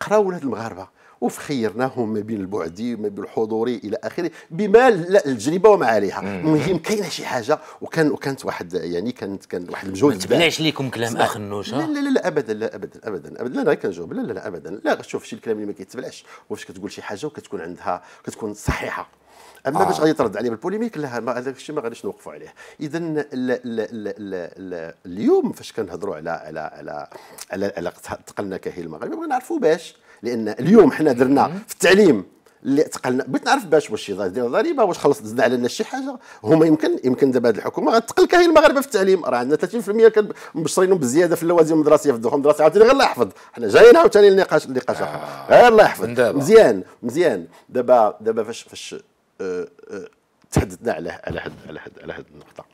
قراو ولاد المغاربه وفخيرناهم ما بين البعدي وما بين الحضوري الى اخره بما التجربه وما عليها المهم كاينه شي حاجه وكان وكانت واحد يعني كانت كان واحد المجهود ما تبناش ليكم كلام اخ النوش لا لا لا ابدا لا ابدا ابدا ابدا لا غير كنجاوب لا لا لا ابدا لا شوف شي الكلام اللي ما كيتبلعش واش كتقول شي حاجه وكتكون عندها كتكون صحيحه اما آه. باش غادي ترد عليه بالبوليميك لا ما هذاك الشيء ما غاديش نوقفوا عليه اذا اليوم فاش كنهضروا على على على على, على تقلنا كهيل المغربي بغينا نعرفوا باش لان اليوم حنا درنا في التعليم اللي تقلنا بغيت نعرف باش واش شي ديال ضريبه واش خلص زدنا لنا شي حاجه هما يمكن يمكن دابا هذه الحكومه غتقل كاين المغاربه في التعليم راه عندنا 30% مبشرينهم بزياده في اللوازم المدرسيه في الدخول المدرسي عاوتاني غير الله يحفظ حنا جايين عاوتاني لنقاش نقاش اخر آه. غير الله يحفظ مزيان مزيان دابا دابا فاش فاش تحدثنا على على هاد على هاد على هاد النقطه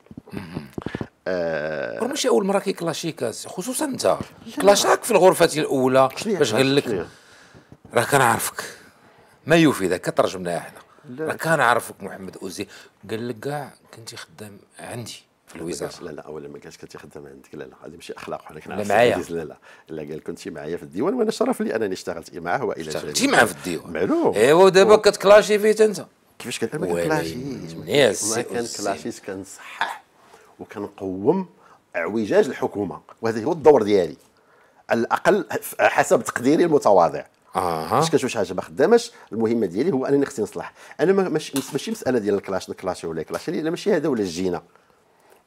آه ماشي اول مره كيكلاشيك خصوصا انت كلاشاك في الغرفه الاولى باش قال لك راه كنعرفك ما يفيدك كترجم لها حنا راه كنعرفك محمد اوزي قال لك كاع كنتي خدام عندي في الوزاره لا لا اولا ما كانش كنتي خدام عندك لا لا هذه ماشي اخلاق حنا كنعرف لا معايا لا لا لا قال كنتي معايا في الديوان وانا شرف لي انني اشتغلت معاه والى جانبي اشتغلتي معاه في الديوان معلوم ايوا دابا كتكلاشي فيه انت كيفاش كان ما كان كلاشيز ما كان كلاشيز كنصحح وكنقوم اعوجاج الحكومه وهذا هو الدور ديالي على الاقل حسب تقديري المتواضع اها فاش كنشوف شي حاجه ما خداماش المهمه ديالي هو انني خصني نصلح انا ماشي ماشي مساله ديال الكلاش نكلاشي ولا كلاشي لا ماشي هذا ولا الجينه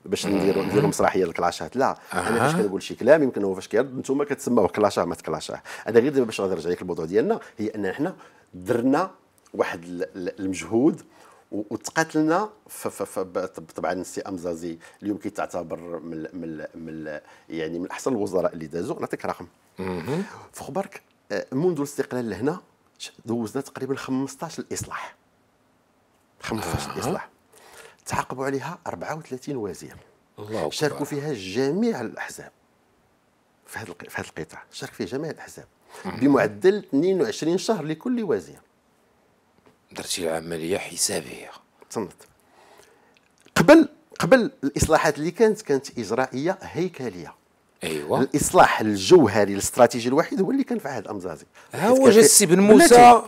باش نديروا نديروا مسرحيه الكلاشات لا أه. انا فاش كنقول شي كلام يمكن هو فاش كيرد انتم كتسموه كلاشه ما تكلاشه انا غير دابا باش غادي نرجع لك الموضوع ديالنا هي ان احنا درنا واحد المجهود وتقاتلنا طبعا السي امزازي اليوم كيتعتبر من من من يعني من احسن الوزراء اللي دازوا نعطيك رقم في خبرك آه، منذ الاستقلال لهنا دوزنا تقريبا 15 الاصلاح 15 آه. اصلاح تعاقبوا عليها 34 وزير الله شاركوا فيها جميع الاحزاب في هذا في هذا القطاع شارك فيه جميع الاحزاب بمعدل 22 شهر لكل وزير درتي العمليه حسابيه تنط قبل قبل الاصلاحات اللي كانت كانت اجرائيه هيكليه ايوا الاصلاح الجوهري الاستراتيجي الوحيد هو اللي كان في عهد امزازي ها هو جا السي بن موسى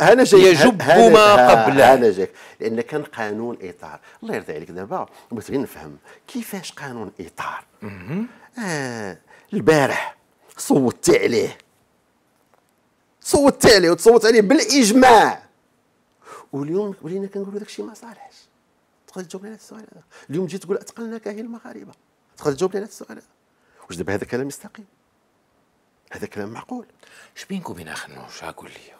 انا جاي يجب ما قبله انا جاك لان كان قانون اطار الله يرضي عليك دابا بغيت غير نفهم كيفاش قانون اطار آه البارح صوتي عليه صوتي عليه وتصوت عليه بالاجماع واليوم ولينا كنقولوا داك الشيء ما صالحش تقدر تجاوبني على هذا السؤال هذا اليوم جيت تقول اتقلنا كاهل المغاربه تقدر تجاوبني على هذا السؤال هذا واش دابا هذا كلام مستقيم هذا كلام معقول شبينك وبين اخنوش قول لي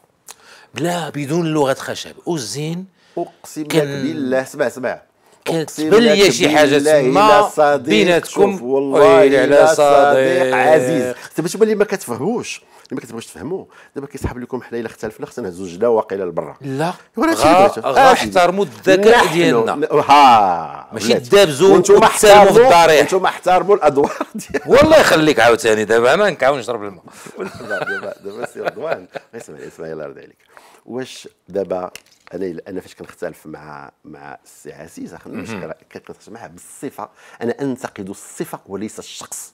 بلا بدون لغه خشب والزين اقسم بالله سمع سمع كانت لي شي حاجه تما بيناتكم والله على صديق عزيز دابا انتم اللي ما كتفهموش اللي ما كتبغيش تفهموا دابا كيسحب لكم حنا الا اختلفنا خصنا نهزو جلا واقيلا لبرا لا غا احترموا الذكاء ديالنا ها ماشي دابزو وانتم احترموا في الضريح انتم احترموا الادوار ديالنا والله يخليك عاوتاني دابا ما نكعاون نشرب الماء دابا دابا سي رضوان اسمع اسمع يلاه رضي عليك واش دابا انا انا فاش كنختلف مع مع السي عزيز كنختلف معاه بالصفه انا انتقد الصفه وليس الشخص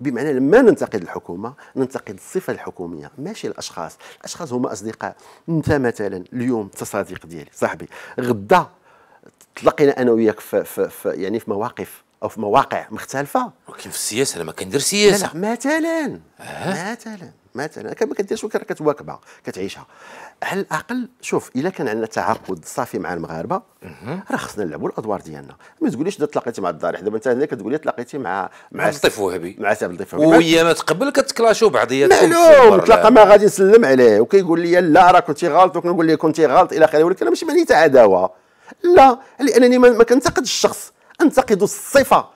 بمعنى لما ننتقد الحكومه ننتقد الصفه الحكوميه ماشي الاشخاص الاشخاص هما اصدقاء انت مثلا اليوم صديق ديالي صاحبي غدا تلاقينا انا وياك في, في, في يعني في مواقف او في مواقع مختلفه ولكن في السياسه انا ما كندير سياسه لا لا مثلا آه. مثلا مثلا ما كديرش ولكن كتواكبها كتعيشها على الاقل شوف الا كان عندنا تعاقد صافي مع المغاربه راه خصنا نلعبوا الادوار ديالنا ما تقوليش تلاقيتي مع الضريح دابا انت هنا كتقول لي تلاقيتي مع مع الطيف وهبي مع سعد الطيف وهبي ويامات قبل كتكلاشوا بعضياتكم معلوم تلاقى ما غادي نسلم عليه وكيقول لي لا راه كنتي غلط وكنقول لي كنتي غلط الى اخره ولكن ماشي معنيتها عداوه لا لانني ما كنتقدش الشخص انتقد الصفه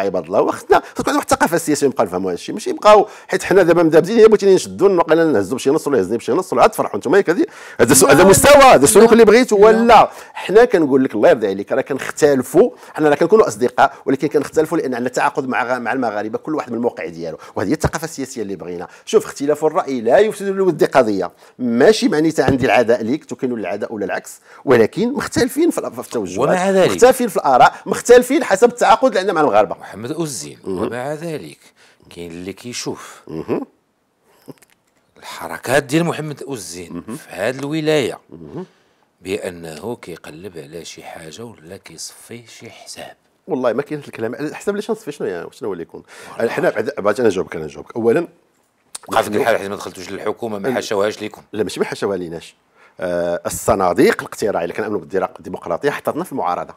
عباد الله وخصنا خصك واحد الثقافه السياسيه يبقى نفهموا هذا الشيء ماشي يبقاو حيت حنا دابا مدابزين يا بغيتيني نشدو انا نهزو بشي نص ولا يهزني بشي نص ولا عاد تفرحوا انتم ياك هذا هذا مستوى هذا السلوك اللي بغيتو نعم. ولا حنا كنقول لك الله يرضي عليك راه كنختلفوا حنا راه كنكونوا اصدقاء ولكن كنختلفوا لان عندنا تعاقد مع مع المغاربه كل واحد من الموقع ديالو وهذه هي الثقافه السياسيه اللي بغينا شوف اختلاف الراي لا يفسد للود قضيه ماشي معنيتها عندي العداء ليك تكون العداء ولا العكس ولكن مختلفين في التوجهات مختلفين في الاراء مختلفين حسب التعاقد اللي عندنا مع المغاربه محمد أوزين ومع ذلك كاين اللي كيشوف الحركات ديال محمد أوزين في هذه الولاية بأنه كيقلب على شي حاجة ولا كيصفي شي حساب والله ما هذا الكلام على حسب اللي شنصفي شنو يعني شنو اللي يكون حنا بعد بعد انا نجاوبك انا نجاوبك اولا قافك الحال حيت ما دخلتوش للحكومه ما حشوهاش لكم لا ماشي ما حشوها ليناش آه الصناديق الاقتراعيه اللي كنامنوا بالديمقراطيه حطتنا في المعارضه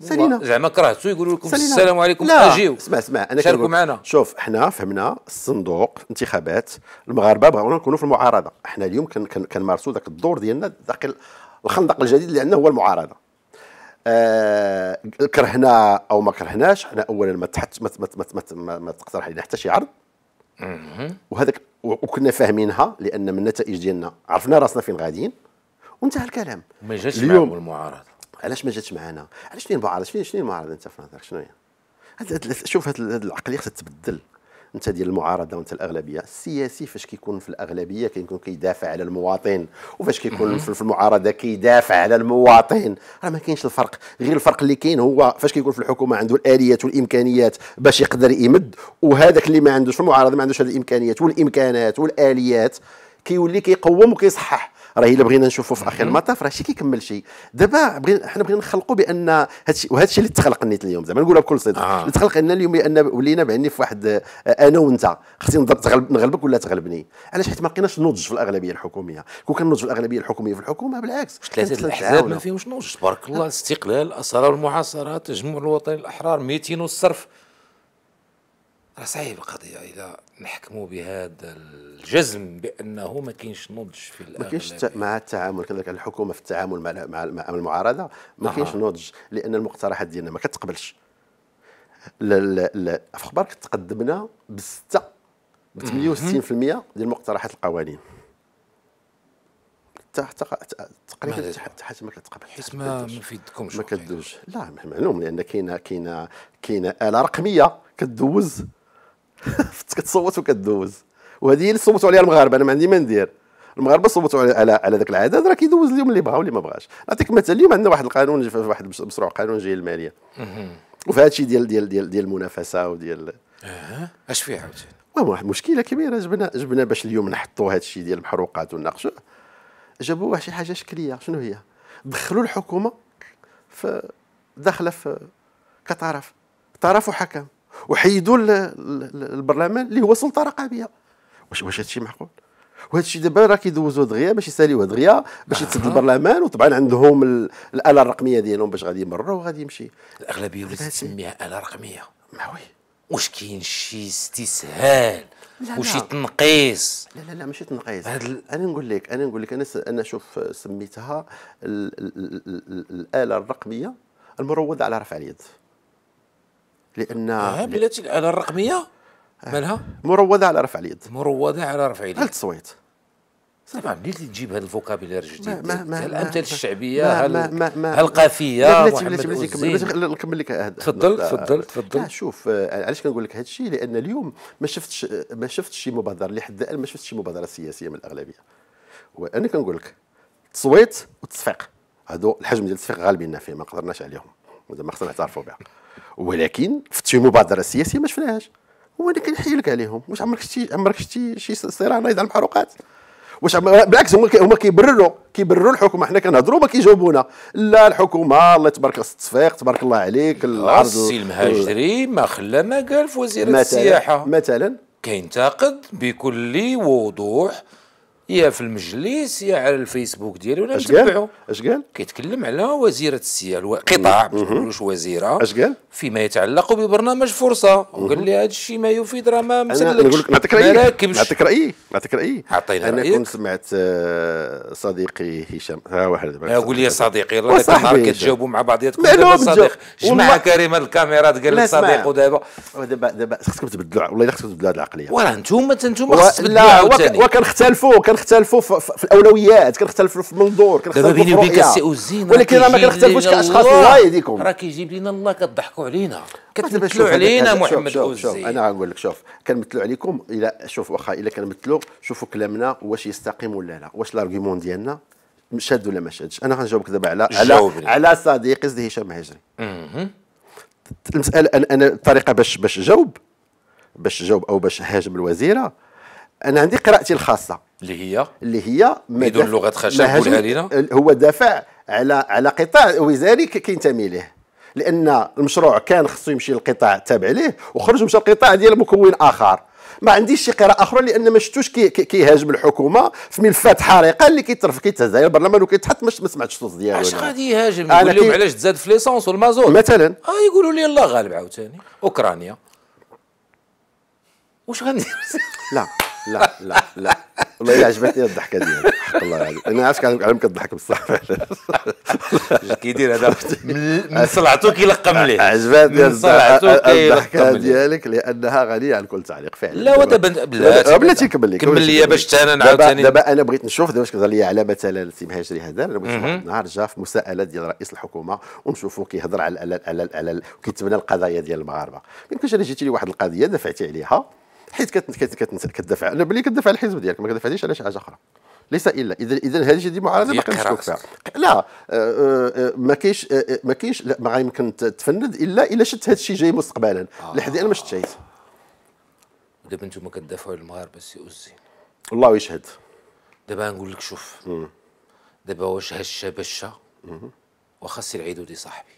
سالينا زعما كرهتو يقولوا لكم سلينا. السلام عليكم لا. اجيو اسمع اسمع انا شاركوا معنا شوف حنا فهمنا الصندوق انتخابات المغاربه بغاونا نكونوا في المعارضه حنا اليوم كنمارسوا ذاك الدور ديالنا ذاك الخندق الجديد اللي عندنا هو المعارضه آه كرهنا او ما كرهناش حنا اولا ما تحت ما ما ما, ما, ما تقترح علينا حتى شي عرض وهذاك وكنا فاهمينها لان من النتائج ديالنا عرفنا راسنا فين غاديين وانتهى الكلام ما جاش اليوم المعارضه علاش ما جاتش معنا علاش فين المعارضه فين شنو المعارضه انت في نظرك شنو هي شوف هذه العقليه خصها تتبدل انت ديال المعارضه وانت الاغلبيه السياسي فاش كيكون في الاغلبيه كيكون كيدافع على المواطن وفاش كيكون في المعارضه كيدافع على المواطن راه ما كاينش الفرق غير الفرق اللي كاين هو فاش كيكون في الحكومه عنده الاليات والامكانيات باش يقدر يمد وهذاك اللي ما عندوش في المعارضه ما عندوش هذه الامكانيات والامكانات والاليات كيولي كيقوم وكيصحح راه الا بغينا نشوفوا في اخر المطاف راه شي كيكمل شي دابا بغينا حنا بغينا نخلقوا بان هادشي وهذا الشيء اللي تخلق نيت اليوم زعما نقولها بكل صدق آه. اللي تخلق لنا اليوم لان ولينا بعني في واحد آه، انا وانت خصني نغلبك ولا تغلبني علاش حيت ما لقيناش نضج في الاغلبيه الحكوميه كون كان نضج في الاغلبيه الحكوميه في الحكومه بالعكس ثلاثه الاحزاب ما فيهمش نضج تبارك الله الاستقلال الاسرار المحاصره تجمع الوطني الاحرار 200 والصرف راه صعيب القضيه اذا نحكموا بهذا الجزم بانه ما كاينش نضج في الاغلبيه ما كاينش مع التعامل كذلك الحكومه في التعامل مع مع المعارضه ما كاينش نضج لان المقترحات ديالنا ما كتقبلش لا لا لا في اخبارك تقدمنا بسته ب 68% ديال مقترحات القوانين تقريبا حتى ما كتقبل حيت ما مفيدكمش ما كدوزش لا معلوم لان كاينه كاينه كاينه اله رقميه كدوز كتصوت وكدوز وهذه اللي صوتوا عليها المغاربه انا ما عندي ما ندير المغاربه صوتوا على على, على ذاك العدد راه كيدوز اليوم اللي بغا واللي ما بغاش نعطيك مثال اليوم عندنا واحد القانون في واحد مشروع قانون جاي الماليه وفي هذا الشيء ديال ديال ديال ديال المنافسه وديال اه اش فيه عاوتاني واحد المشكله كبيره جبنا جبنا باش اليوم نحطوا هذا الشيء ديال المحروقات ونناقشوا جابوا واحد شي حاجه شكليه شنو هي دخلوا الحكومه في داخله في كطرف طرف وحكم وحيدوا البرلمان اللي هو سلطه رقابيه واش واش هادشي معقول وهذا الشيء دابا راه كيدوزوه دغيا باش يساليوه دغيا باش يتسد البرلمان وطبعا عندهم الاله الرقميه ديالهم باش غادي يمرروا وغادي يمشي الاغلبيه ولات تسميها اله رقميه ما وي واش كاين شي استسهال وشي تنقيص لا لا لا ماشي تنقيص ال... انا نقول لك انا نقول لك انا س... انا شوف سميتها ال... ال... الاله الرقميه المروضه على رفع اليد لان آه، بلاتي على الرقميه مالها آه، مروضه على رفع اليد مروضه على رفع اليد هل التصويت طبعا منين تجيب هذا الفوكابيلير الجديد الامثله الشعبيه هالقافيه بلاتي بلاتي بلاتي نكمل لك هذا تفضل تفضل تفضل شوف آه، علاش كنقول لك هذا الشيء لان اليوم ما شفتش ما شفتش شي مبادره لحد الان ما شفتش شي مبادره سياسيه من الاغلبيه وانا كنقول لك التصويت والتصفيق هادو الحجم ديال التصفيق غالبين فيه ما قدرناش عليهم ما خصنا نعترفوا بها ولكن في شي مبادره سياسيه ما شفناهاش هو اللي كنحيي لك عليهم واش عمرك شتي عمرك شتي شي صراع نايض على المحروقات واش بالعكس هما هما كيبرروا كيبرروا الحكومه حنا كنهضروا ما كيجاوبونا لا الحكومه الله تبارك التصفيق تبارك الله عليك آه، العرض السي المهاجري ما خلى ما قال في وزير السياحه مثلا كينتقد بكل وضوح يا في المجلس يا على الفيسبوك ديالي ولا نتبعو اش قال؟ كيتكلم على وزيره السياحه قطاع ما تقولوش وزيره اش قال؟ فيما يتعلق ببرنامج فرصه وقال لي هذا الشيء ما يفيد راه ما مسلكش نعطيك رايي نعطيك رايي نعطيك رايي عطيني انا كنت سمعت آه، صديقي هشام ها واحد قول لي صديقي راه ذاك النهار كتجاوبوا مع بعضياتكم صديق جمع كريم الكاميرات قال لي صديق ودابا دابا دابا خصكم تبدلوا والله خصكم تبدلوا هذه العقليه وراه انتم انتم خصكم تبدلوا وكنختلفوا كنختلفوا في الاولويات كنختلفوا في المنظور كنختلفوا في الرؤيه ولكن راه ما كنختلفوش كاشخاص الله يهديكم راه كيجيب لنا الله كضحكوا علينا كتمثلوا علينا محمد اوزي انا غنقول لك شوف كنمثلوا عليكم الى شوف واخا الا كنمثلوا شوفوا كلامنا واش يستقيم ولا لا واش لارغيمون ديالنا شاد ولا ما شادش انا غنجاوبك دابا على على على صديقي زيد هشام هجري المساله انا الطريقه باش باش جاوب باش جاوب او باش هاجم الوزيره انا عندي قراءتي الخاصه اللي هي اللي هي بدون لغه خشب هو دافع على على قطاع وزاري كينتمي ليه لان المشروع كان خصو يمشي للقطاع التابع ليه وخرج مشى القطاع ديال مكون اخر ما عنديش شي قراءه اخرى لان ما شفتوش كيهاجم كي الحكومه في ملفات حارقه اللي كيترف كيتهز البرلمان وكيتحط ما سمعتش الصوت ديالو اش غادي يهاجم يقول لهم علاش تزاد في ليسونس والمازوت مثلا اه يقولوا لي الله غالب عاوتاني اوكرانيا واش غندير لا لا لا لا والله هي عجبتني الضحكه دي يعني، حق الله يعني انا عارف كان علمك الضحك بصح كي يدير هذا من صلعتو كيلقم ليه عجبتني الضحكه ديالك لانها غنيه عن كل تعليق فعلا لا ودابا بلاتي بلاتي كمل لي كمل لي باش حتى انا نعاود دابا انا بغيت نشوف دابا كيهضر لي على مثلا السي مهاجري هذا انا بغيت نشوف نهار جا في مساءله ديال رئيس الحكومه ونشوفوا كيهضر على على على كيتبنى القضايا ديال المغاربه ما يمكنش انا جيتي لي واحد القضيه دفعتي عليها حيت كتدافع على بلي كتدافع على الحزب ديالك ما كتدافعش على شي حاجه اخرى ليس الا اذا اذا هذه دي معارضه ما آه، آه، آه، كانش فيها لا ما كاينش ما كاينش ما يمكن تفند الا الا شفت هذا الشيء جاي مستقبلا آه. لحد الان ما شفتش دابا انتم كتدافعوا على المغاربه السي اوزي الله يشهد دابا نقول لك شوف دابا واش هشه بشه واخا العيدو العيدودي صاحبي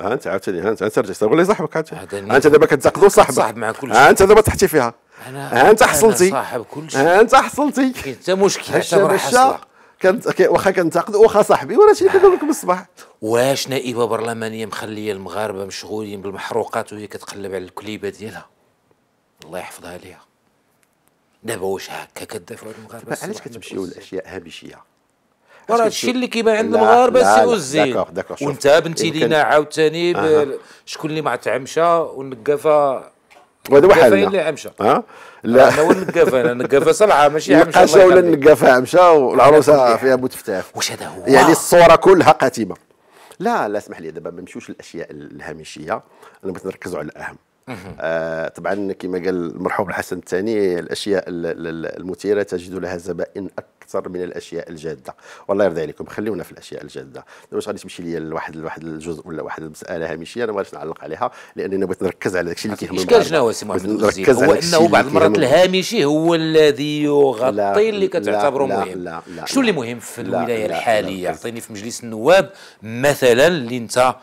ها انت عاوتاني ها انت رجعت تستغل لي صاحبك عاوتاني انت دابا كتزقدو صاحبك صاحب مع كل شيء انت دابا تحتي فيها انا انت حصلتي صاحب كل شيء انت حصلتي كاين حتى مشكل حتى حصله كنت واخا كنتقد واخا صاحبي وانا شي كنقول لك الصباح واش نائبه برلمانيه مخليه المغاربه مشغولين بالمحروقات وهي كتقلب على الكليبه ديالها الله يحفظها ليها دابا واش هكا كدافعوا المغاربه علاش كتمشيو الاشياء هامشيه وراه هادشي اللي كيبان عند المغاربه سي يوزين وانت بنتي لينا عاوتاني شكون اللي مع تعمشه والنقافه وهذا واحد اللي عمشه ها أه؟ لا انا هو النقافه انا النقافه صلعه ماشي عمشه النقاشة ولا النقافه عمشه والعروسه فيها متفتاف واش هذا هو يعني الصوره كلها قاتمه لا لا اسمح لي دابا ما نمشيوش للاشياء الهامشيه انا بغيت نركزوا على الاهم آه طبعا كما قال المرحوم الحسن الثاني الاشياء المثيره تجد لها زبائن اكثر من الاشياء الجاده والله يرضي عليكم خليونا في الاشياء الجاده واش غادي تمشي ليا لواحد لواحد الجزء ولا واحد المساله هامشيه انا ما غاديش نعلق عليها انا بغيت نركز على داكشي اللي كيهم الاشكال شنو هو سي محمد هو انه بعض المرات الهامشي هو الذي يغطي اللي كتعتبره مهم لا لا شنو اللي مهم في الولايه الحاليه عطيني في مجلس النواب مثلا اللي انت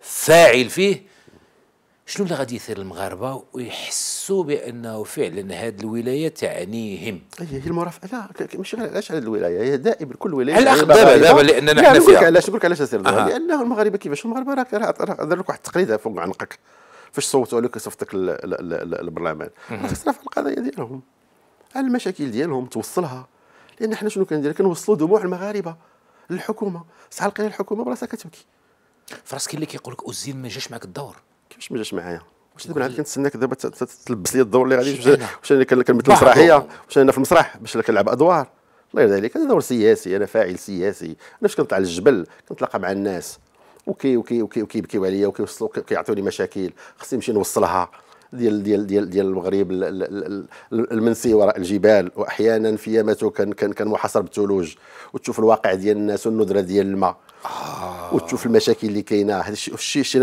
فاعل فيه شنو اللي غادي يثير المغاربه ويحسوا بانه فعلا هذه الولايه تعنيهم هي المرافق لا ماشي علاش على الولايه هي دائما كل ولايه على دابا دابا لاننا حنا فيها علاش نقول لك علاش تصير أه. لانه المغاربه كيفاش المغاربه راه دار لك واحد التقليد فوق عنقك فاش صوتوا عليك صفتك البرلمان خسر في القضايا ديالهم على المشاكل ديالهم توصلها لان حنا شنو كندير كنوصلوا دموع المغاربه للحكومه ساعه لقينا الحكومه براسها كتبكي فراسك اللي كيقول لك اوزيل ما جاش معك الدور كيفاش ما جاش معايا واش تكون عاد كنتسناك دابا تلبس لي الدور اللي غادي واش انا كنمثل مسرحيه واش انا في المسرح باش كنلعب ادوار الله يرضي عليك انا دور سياسي انا فاعل سياسي انا فاش كنطلع للجبل كنتلاقى مع الناس وكي وكي وكي وكيبكيو عليا وكيوصلوا كيعطوني مشاكل خصني نمشي نوصلها ديال ديال ديال ديال المغرب المنسي وراء الجبال واحيانا في يامات كان كان كان محاصر بالثلوج وتشوف الواقع ديال الناس والندره ديال الماء وتشوف المشاكل اللي كاينه هذا الشيء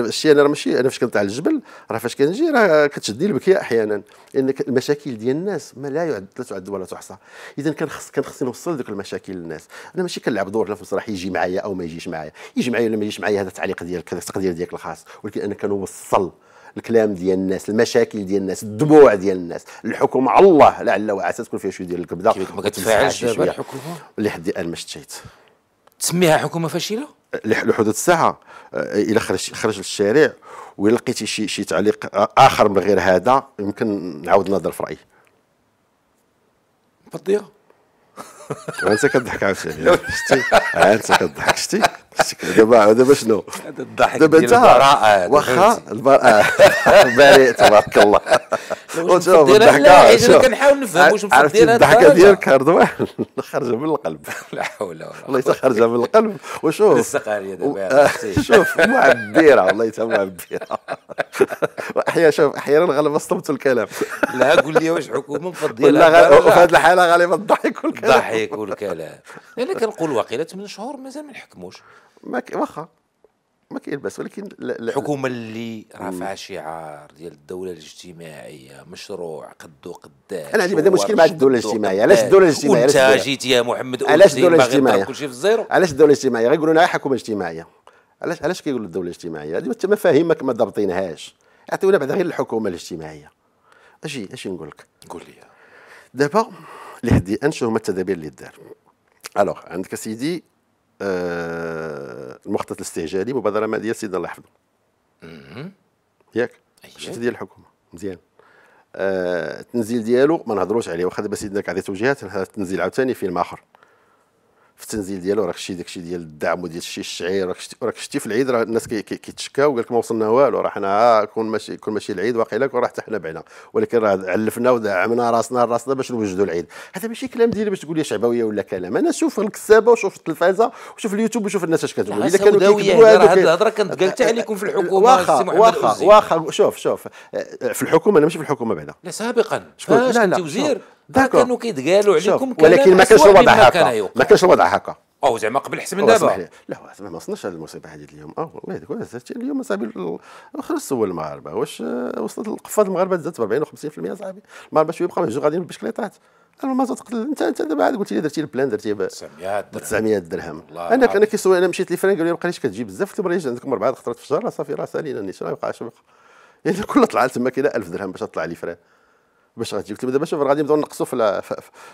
الشيء انا ماشي انا فاش كنطلع الجبل راه فاش كنجي راه كتشدني البكيه احيانا لان المشاكل ديال الناس ما لا يعد لا تعد ولا تحصى اذا كان خص كان خصني نوصل ذوك المشاكل للناس انا ماشي كنلعب دور لا في المسرح يجي معايا او ما يجيش معايا يجي معايا ولا ما يجيش معايا هذا التعليق ديالك هذا التقدير ديالك الخاص ولكن انا كنوصل الكلام ديال الناس المشاكل ديال الناس الدموع ديال الناس الحكومه على الله لعل وعسى تكون فيها شويه ديال الكبده ما كتفاعلش دابا الحكومه لحد الان ما شتيت تسميها حكومه فاشله لحدود الساعه آه، الى خرج خرج للشارع وإلا لقيتي شي شي تعليق اخر من غير هذا يمكن نعاود نهضر في رايي بديه انت كضحك عاوتاني آه، انت كضحك شتي دابا دابا شنو؟ الضحك دابا انت واخا البراءة بريء تبارك الله وشوف الضحكة لا كنحاول نفهم واش مفديرها الضحكة ديالك رضوان خارجة من القلب لا حول ولا قوة والله حتى خارجة من القلب وشوف السقارية دابا شوف معبرة والله تا معبرة احيانا شوف احيانا غالبا صدمت الكلام لا قول لي واش الحكومة مفضيرها لا في هذه الحالة غالبا الضحك والكلام الضحك والكلام انا كنقول واقيلا 8 شهور مازال ما نحكموش ما واخا ما بس ولكن الحكومه اللي رافعه شعار ديال الدوله الاجتماعيه مشروع قدو قداش انا عندي بعدا مشكل مع الدوله الاجتماعيه علاش الدوله الاجتماعيه وانت جيت يا محمد علاش الدوله الاجتماعيه كلشي في الزيرو علاش الدوله الاجتماعيه يقولوا لنا حكومه اجتماعيه علاش علاش كيقولوا الدوله الاجتماعيه هذه مفاهيمك ما ضابطينهاش اعطيونا بعدا غير الحكومه الاجتماعيه اجي اجي نقول لك قول لي دابا لهدي انشو هما التدابير اللي دار الوغ عندك سيدي آه، المخطط الاستعجالي مبادره ماليه سيدنا الله يحفظه ياك الشتي ديال الحكومه مزيان التنزيل آه، ديالو ما نهضروش عليه واخا دابا سيدنا كاع توجيهات التنزيل عاوتاني فيلم اخر في التنزيل ديالو راك شتي داكشي ديال الدعم وديال شي الشعير راك شتي راك شتي في العيد راه الناس كيتشكاو كي قال لك ما وصلنا والو راه حنا كون ماشي كون ماشي العيد واقيلا كون راه حتى حنا بعنا ولكن راه علفنا ودعمنا راسنا راسنا باش نوجدوا العيد هذا ماشي كلام ديالي باش تقول لي شعبويه ولا كلام انا شوف الكسابه وشوف التلفازه وشوف اليوتيوب وشوف الناس اش كتقول اذا كانوا كيكذبوا هذه الهضره كانت قالتها عليكم في الحكومه واخا واخا واخا شوف شوف آه، في الحكومه انا ماشي في الحكومه بعدا لا سابقا شكون لا وزير كانوا كيتقالوا عليكم ولكن ما كانش الوضع هكا ما كانش الوضع هكا او زعما قبل حسب من دابا لا ما وصلناش هذه المصيبه هذه اليوم اه والله هذاك اليوم صاحبي الاخر سول المغاربه واش آه، وصلت القفاز المغاربه زادت 40 و50% صاحبي المغاربه شويه بقاو يهجروا غاديين بالبشكليطات انا ما تقتل انت انت دابا عاد قلت لي درتي البلان درتي ب 900 درهم درهم انا انا كيسول انا مشيت لفرنك قالوا لي بقى كتجيب بزاف قلت لهم راه عندكم اربعه خطرات في الشهر صافي راه سالينا النيشان ما بقاش يعني كل طلعت تما كاينه 1000 درهم باش تطلع لي فران باش غتجيب دابا باش غادي نبداو نقصوا في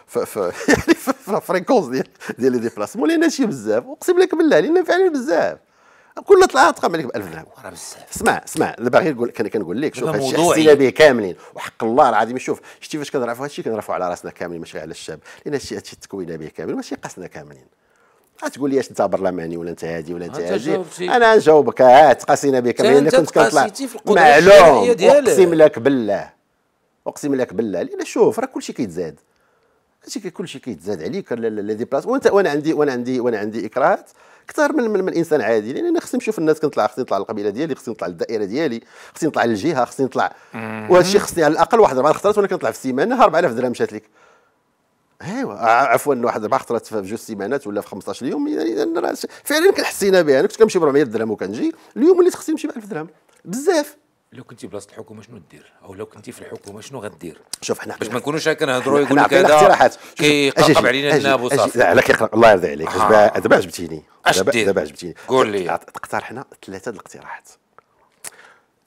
في في يعني في الفريكونس ديال ديال لي ديبلاسمون لان شي بزاف اقسم لك بالله لان فعلا بزاف كل طلعه تقام عليك ب 1000 درهم راه بزاف اسمع اسمع غير نقول كنقول لك شوف هادشي حسينا به كاملين وحق الله العظيم شوف شتي فاش كنرفعوا هادشي كنرفعوا على راسنا كاملين ماشي على الشاب لان هادشي هادشي تكوينا به كامل ماشي قاسنا كاملين غتقول لي اش انت برلماني ولا انت هادي ولا انت هادي انا نجاوبك عاد تقاسينا بك انا كنت كنطلع معلوم اقسم لك بالله اقسم لك بالله لان شوف راه كلشي كيتزاد هادشي كلشي كيتزاد عليك لي ديبلاس وانت وانا عندي وانا عندي وانا عندي اكراهات اكثر من من, الانسان عادي لان انا خصني نشوف الناس كنطلع خصني نطلع للقبيله ديالي خصني نطلع للدائره ديالي خصني نطلع للجهه خصني نطلع وهذا الشيء خصني على الاقل واحد اربع خطرات وانا كنطلع في السيمانه 4000 درهم مشات لك ايوا عفوا واحد اربع خطرات في جوج سيمانات ولا في 15 يوم يعني فعلا كنحسينا بها انا كنت كنمشي ب 400 درهم وكنجي اليوم وليت خصني نمشي ب 1000 درهم بزاف لو كنتي بلاصه الحكومه شنو دير او لو كنتي في الحكومه شنو غدير شوف حنا باش ما نكونوش كنهضروا يقول لك هذا اقتراحات كيقطب علينا الناب وصافي لا كيقرا الله يرضي عليك دابا عجبتيني دابا عجبتيني قول لي اقترحنا ثلاثه الاقتراحات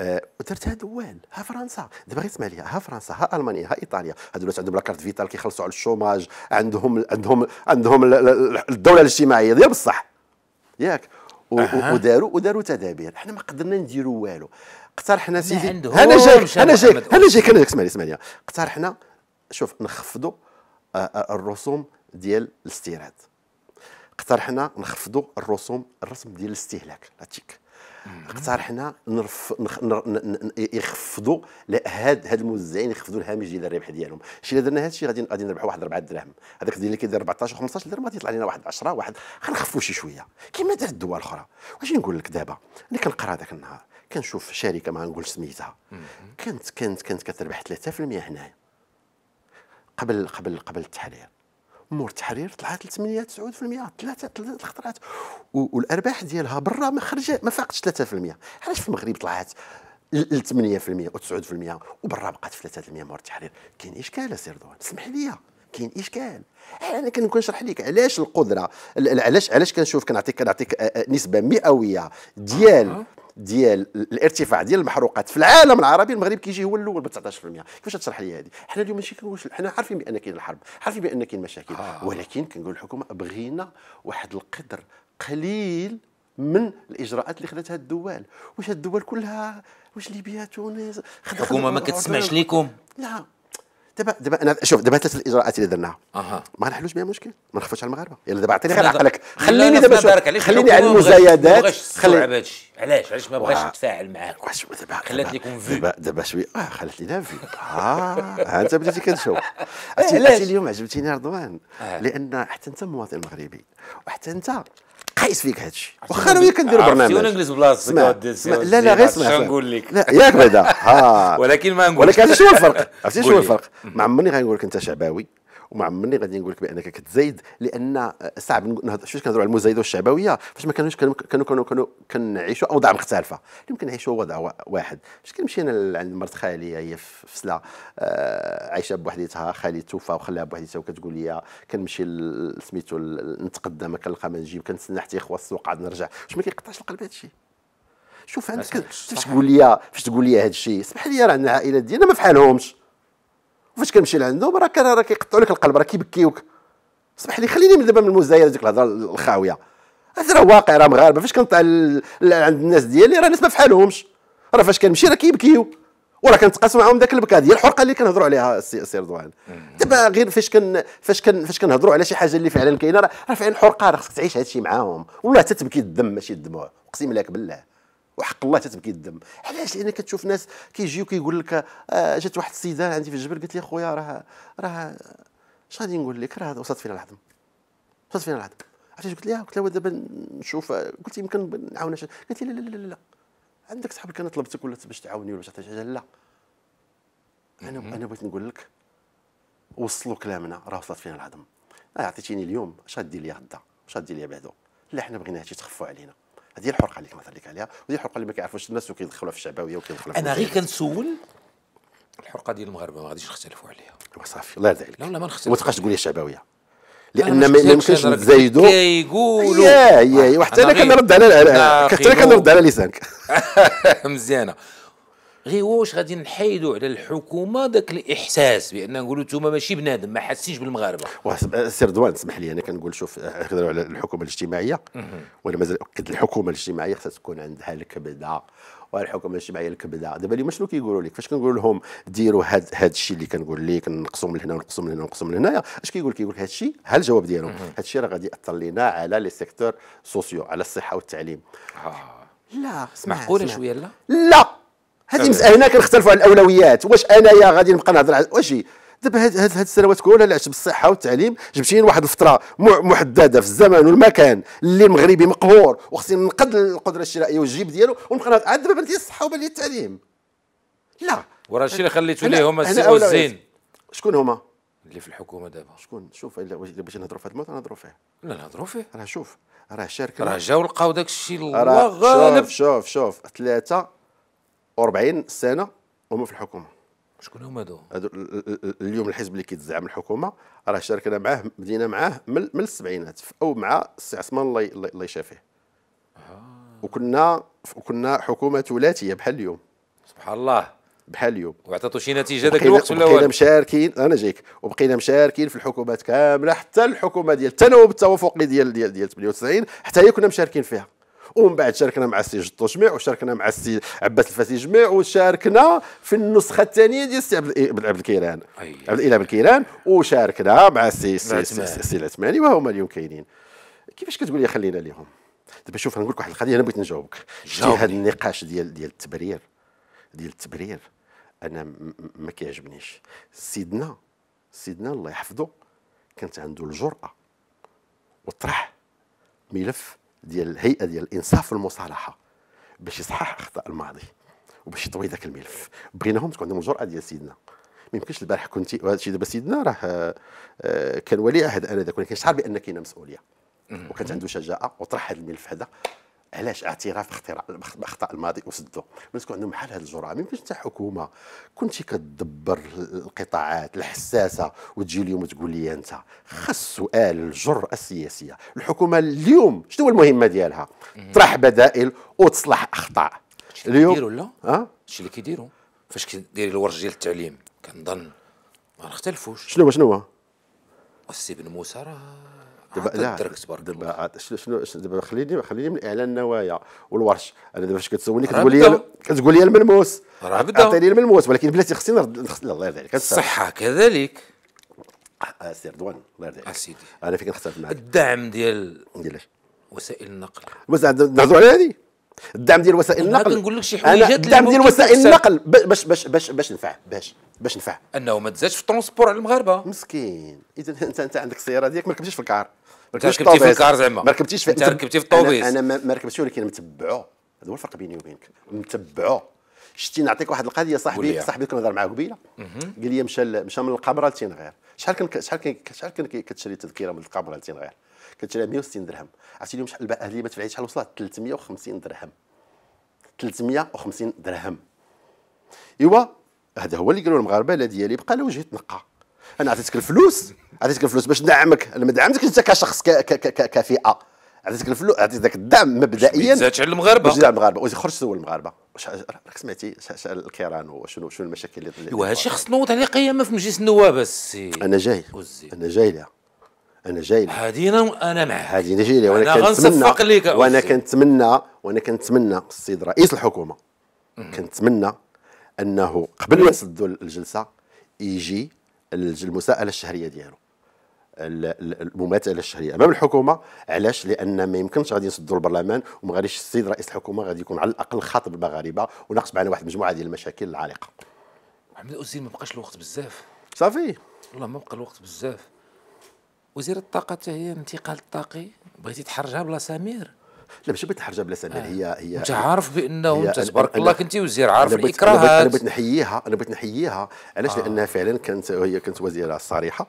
آه درتها دول ها فرنسا دابا غير اسمع ليها ها فرنسا ها المانيا ها ايطاليا هادو الناس عندهم لاكارت فيتال كيخلصوا على الشوماج عندهم عندهم عندهم الدوله الاجتماعيه ديال بصح ياك أه. وداروا وداروا تدابير حنا ما قدرنا نديروا والو اقترحنا سيدي انا جايك انا جايك انا جايك انا جايك اسمعني اسمعني اقترحنا شوف نخفضوا آه، آه، الرسوم ديال الاستيراد اقترحنا نخفضوا الرسوم الرسم ديال الاستهلاك لاتيك اقترحنا نرف... نخ... نر... ن... يخفضوا هاد هاد الموزعين يخفضوا الهامش ديال الربح ديالهم الشيء اللي درنا هذا الشيء غادي غادي نربحوا واحد 4 دراهم هذاك اللي كيدير 14 و 15 درهم غادي يطلع لنا واحد 10 واحد غنخفوا شي شويه كما دارت الدول الاخرى واش نقول لك دابا انا كنقرا هذاك النهار كنشوف شركه ما نقول سميتها كانت كانت كانت كتربح 3% هنايا قبل قبل قبل التحرير مور التحرير طلعت 8 9% ثلاثه ثلاثه خطرات والارباح ديالها برا ما خرج ما فاقتش 3% علاش في المغرب طلعت ل 8% و9% وبرا بقات في 3% مور التحرير كاين اشكال سير دوان سمح لي كاين اشكال انا كنكون نشرح لك علاش القدره علاش علاش كنشوف كنعطيك كنعطيك نسبه مئويه ديال ديال الارتفاع ديال المحروقات في العالم العربي المغرب كيجي هو الاول ب 19% كيفاش تشرح لي هذه حنا اليوم ماشي كنقولوا حنا عارفين بان كاين الحرب عارفين بان كاين مشاكل آه. ولكن كنقول الحكومه بغينا واحد القدر قليل من الاجراءات اللي خداتها الدول واش الدول كلها واش ليبيا تونس الحكومه ما كتسمعش ليكم لا دابا دابا انا شوف دابا ثلاث الاجراءات اللي درناها اها ما نحلوش بها مشكل ما نخفوش على المغاربه يلا دابا اعطيني غير عقلك خليني دابا خليني على المزايدات خليني هادشي علاش علاش ما بغاش نتفاعل معاك واش دابا خلات ليكم في دابا دابا شويه اه خلات لينا في اه انت بديتي كتشوف عرفتي اليوم عجبتيني رضوان آه. لان حتى انت مواطن مغربي وحتى انت خايس فيك هادشي واخا انا وياك ندير برنامج نجلس بلاصتك لا لا غير اسمع نقول لك لا ياك بعدا ولكن ما نقول ولكن شنو الفرق عرفتي شنو الفرق ما عمرني غنقول لك انت شعباوي وما عمرني غادي نقول لك بانك كتزايد لان صعب شو كنهضروا على المزايده والشعبويه فاش ما كانوش كانوا كانوا كانوا كنعيشوا اوضاع مختلفه يمكن نعيشوا وضع واحد فاش كنمشي انا عند مرت خالي هي في سلا آه، عايشه بوحديتها خالي توفى وخلاها بوحديتها وكتقول لي كنمشي سميتو نتقدم كنلقى ما نجيب كنتسنى حتى يخوى السوق عاد نرجع واش ما كيقطعش القلب هذا الشيء شوف عندك فاش تقول لي فاش تقول لي هذا الشيء سمح لي راه عندنا عائلات ديالنا ما فحالهمش وفاش كنمشي لعندهم راه كان راه كيقطعوا لك القلب راه كيبكيوك اسمح لي خليني من دابا من المزايره ديك الهضره الخاويه هذا راه واقع راه مغاربه فاش كنطلع عند الناس ديالي راه الناس ما فحالهمش راه فاش كنمشي راه كيبكيو وراه كنتقاسم معاهم ذاك البكا ديال الحرقه اللي كنهضروا عليها السي رضوان دابا غير فاش كن فاش كن فاش كنهضروا على شي حاجه اللي فعلا كاينه راه فعلا الحرقه راه خصك تعيش هادشي معاهم والله حتى تبكي الدم ماشي الدموع اقسم لك بالله وحق الله تتبكي الدم علاش لان كتشوف ناس كيجيو كيقول لك آه جات واحد السيده عندي في الجبل قالت لي خويا راه راه اش غادي نقول لك راه وصلت فينا العظم وصلت فينا العظم عرفتي قلت لها قلت لها دابا نشوف قلت يمكن نعاونها قالت لي لا لا لا لا عندك صحابك انا طلبتك ولا باش تعاوني ولا باش شي حاجه لا انا انا بغيت نقول لك وصلوا كلامنا راه وصلت فينا العظم آه، عطيتيني اليوم اش غدير لي غدا اش غدير لي بعدو لا حنا بغينا هادشي تخفوا علينا هذه الحرقه اللي كنهضر لك عليها وهذه الحرقه اللي ما كيعرفوش الناس وكيدخلوها في الشعبويه وكيدخلوها انا غير كنسول الحرقه ديال المغاربه ما غاديش نختلفوا عليها صافي الله يرضى عليك لا لا ما نختلفوا ما تبقاش تقول لي الشعبويه لان ما يمكنش نتزايدوا كيقولوا يا يا وحتى انا كنرد على حتى انا كنرد على لسانك مزيانه غير واش غادي نحيدوا على الحكومه ذاك الاحساس بان نقولوا انتم ماشي بنادم ما حاسينش بالمغاربه أه، سير دوان اسمح لي انا كنقول شوف نهضروا أه، على الحكومه الاجتماعيه ولا مازال اكد الحكومه الاجتماعيه خصها تكون عندها الكبده والحكومه الاجتماعيه الكبده دابا اليوم شنو كيقولوا لك فاش كنقول لهم ديروا هاد هاد الشيء اللي كنقول لك نقصوا من هنا ونقصوا من هنا ونقصوا من هنايا اش كيقول لك كيقول لك هاد الشيء ها الجواب ديالهم هاد الشيء راه غادي ياثر لينا على لي سيكتور سوسيو على الصحه والتعليم آه. لا معقوله شويه لا لا هذه مساله هنا كنختلفوا على الاولويات واش انايا غادي نبقى نهضر على واش دابا هاد هاد السنوات كلها لعبت بالصحه والتعليم جبتيني واحد الفتره محدده في الزمان والمكان اللي مغربي مقهور وخصني ننقد القدره الشرائيه والجيب ديالو ونبقى عاد دابا بان لي الصحه وبان لي التعليم لا وراه الشيء اللي خليتو ليهم السي والزين شكون هما؟ اللي في الحكومه دابا شكون شوف الا باش نهضروا في هذا الموضوع نهضروا فيه لا نهضروا فيه راه شوف راه شارك راه جاو لقاو داك الشيء الله غالب شوف شوف شوف ثلاثه 40 سنه هما في الحكومه شكون هما هذو؟ اليوم الحزب اللي كيتزعم الحكومه راه شاركنا معاه بدينا معاه من, من السبعينات او مع السي عثمان الله الله يشافيه آه. وكنا وكنا حكومه ثلاثيه بحال اليوم سبحان الله بحال اليوم وعطاتو شي نتيجه ذاك الوقت ولا بقينا مشاركين انا جايك وبقينا مشاركين في الحكومات كامله حتى الحكومه ديال التناوب التوافقي ديال ديال ديال 98 حتى هي كنا مشاركين فيها ومن بعد شاركنا مع السي جطو جميع وشاركنا مع السي عباس الفاسي جميع وشاركنا في النسخه الثانيه ديال السي عبد الكيران عبد الاله بالكيران وشاركنا مع السي السي العثماني وهما اليوم كاينين كيفاش كتقول لي خلينا ليهم دابا شوف نقول لك واحد القضيه انا بغيت نجاوبك شتي هذا النقاش ديال ديال التبرير ديال التبرير انا ما كيعجبنيش سيدنا سيدنا الله يحفظه كانت عنده الجرأه وطرح ملف ديال الهيئه ديال الانصاف والمصالحه باش يصحح اخطاء الماضي وباش يطوي ذاك الملف بغيناهم تكون عندهم الجرأه ديال سيدنا ما يمكنش البارح كنتي وهذا الشيء دابا سيدنا راه آه، كان ولي عهد انذاك ولكن شعر بان كاينه مسؤوليه وكانت عنده شجاعه وطرح هذا الملف هذا علاش اعتراف اختراع باخطاء الماضي وسدو الناس تكون عندهم بحال هذه الجرعه ما يمكنش انت حكومه كنتي كدبر القطاعات الحساسه وتجي اليوم تقول لي انت خاص سؤال الجرأه السياسيه الحكومه اليوم شنو هو المهمه ديالها طرح بدائل وتصلح اخطاء اليوم كيديروا لا ها الشيء اللي كيديروا فاش كديري الورش ديال التعليم كنظن ما نختلفوش شنو شنو هو السي بن موسى راه دابا لا دابا شنو دابا خليني خليني من اعلان النوايا والورش انا دابا فاش كتسولني كتقول لي كتقول لي الملموس عطيني الملموس ولكن بلاتي خصني الله يرضي عليك الصحه كذلك سي رضوان الله يرضي عليك اسيدي آه، انا فين كنختلف معك الدعم ديال ديال وسائل النقل نهضروا على هذه الدعم ديال وسائل النقل نقول لك شي حوايجات الدعم ديال وسائل النقل باش باش باش باش نفع باش باش نفع انه ما تزادش في الترونسبور على المغاربه مسكين اذا انت انت عندك السياره ديالك ما ركبتيش في الكار ركبتي في الكار زعما ما ركبتيش في ركبتي في الطوبيس انا, ما ركبتش ولكن متبعو هذا هو الفرق بيني وبينك متبعو شتي نعطيك واحد القضيه صاحبي صاحبي كنهضر معاه قبيله قال لي مشى مشى من القبره لتينغير شحال كان شحال كان شحال كان كتشري تذكره من القبره لتينغير كتشريها 160 درهم عرفتي اليوم شحال اهلي ما تفعلي شحال وصلت 350 درهم 350 درهم ايوا هذا هو اللي قالوا المغاربه لا ديالي بقى لا تنقى نقه انا عطيتك الفلوس عطيتك الفلوس باش ندعمك انا ما دعمتكش انت كشخص كفئه عطيتك الفلوس عطيت الدعم مبدئيا باش على المغاربه باش تدعم المغاربه خرج سول المغاربه راك سمعتي الكيران وشنو شنو المشاكل اللي ايوا هادشي خص نوض عليه قيامه في مجلس النواب السي انا جاي انا جاي لها انا جاي لها هادي انا انا معاك هادي انا جاي لها وانا كنتمنى ليك وانا كنتمنى وانا كنتمنى السيد رئيس الحكومه كنتمنى انه قبل ما نسدوا الجلسه يجي المساءله الشهريه ديالو المماثله الشهريه امام الحكومه علاش لان ما يمكنش غادي يسدوا البرلمان وما غاديش السيد رئيس الحكومه غادي يكون على الاقل خاطب المغاربه وناقص معنا واحد المجموعه ديال المشاكل العالقه محمد اوزيل ما بقاش الوقت بزاف صافي والله ما بقى الوقت بزاف وزير الطاقه حتى هي انتقال الطاقي بغيتي تحرجها بلا سمير لا ماشي بغيت نحرجها بلا آه. هي هي انت عارف بانه انت تبارك الله كنتي وزير عارف الاكراهات انا بغيت نحييها انا بغيت نحييها علاش آه. لانها فعلا كانت هي كانت وزيره صريحه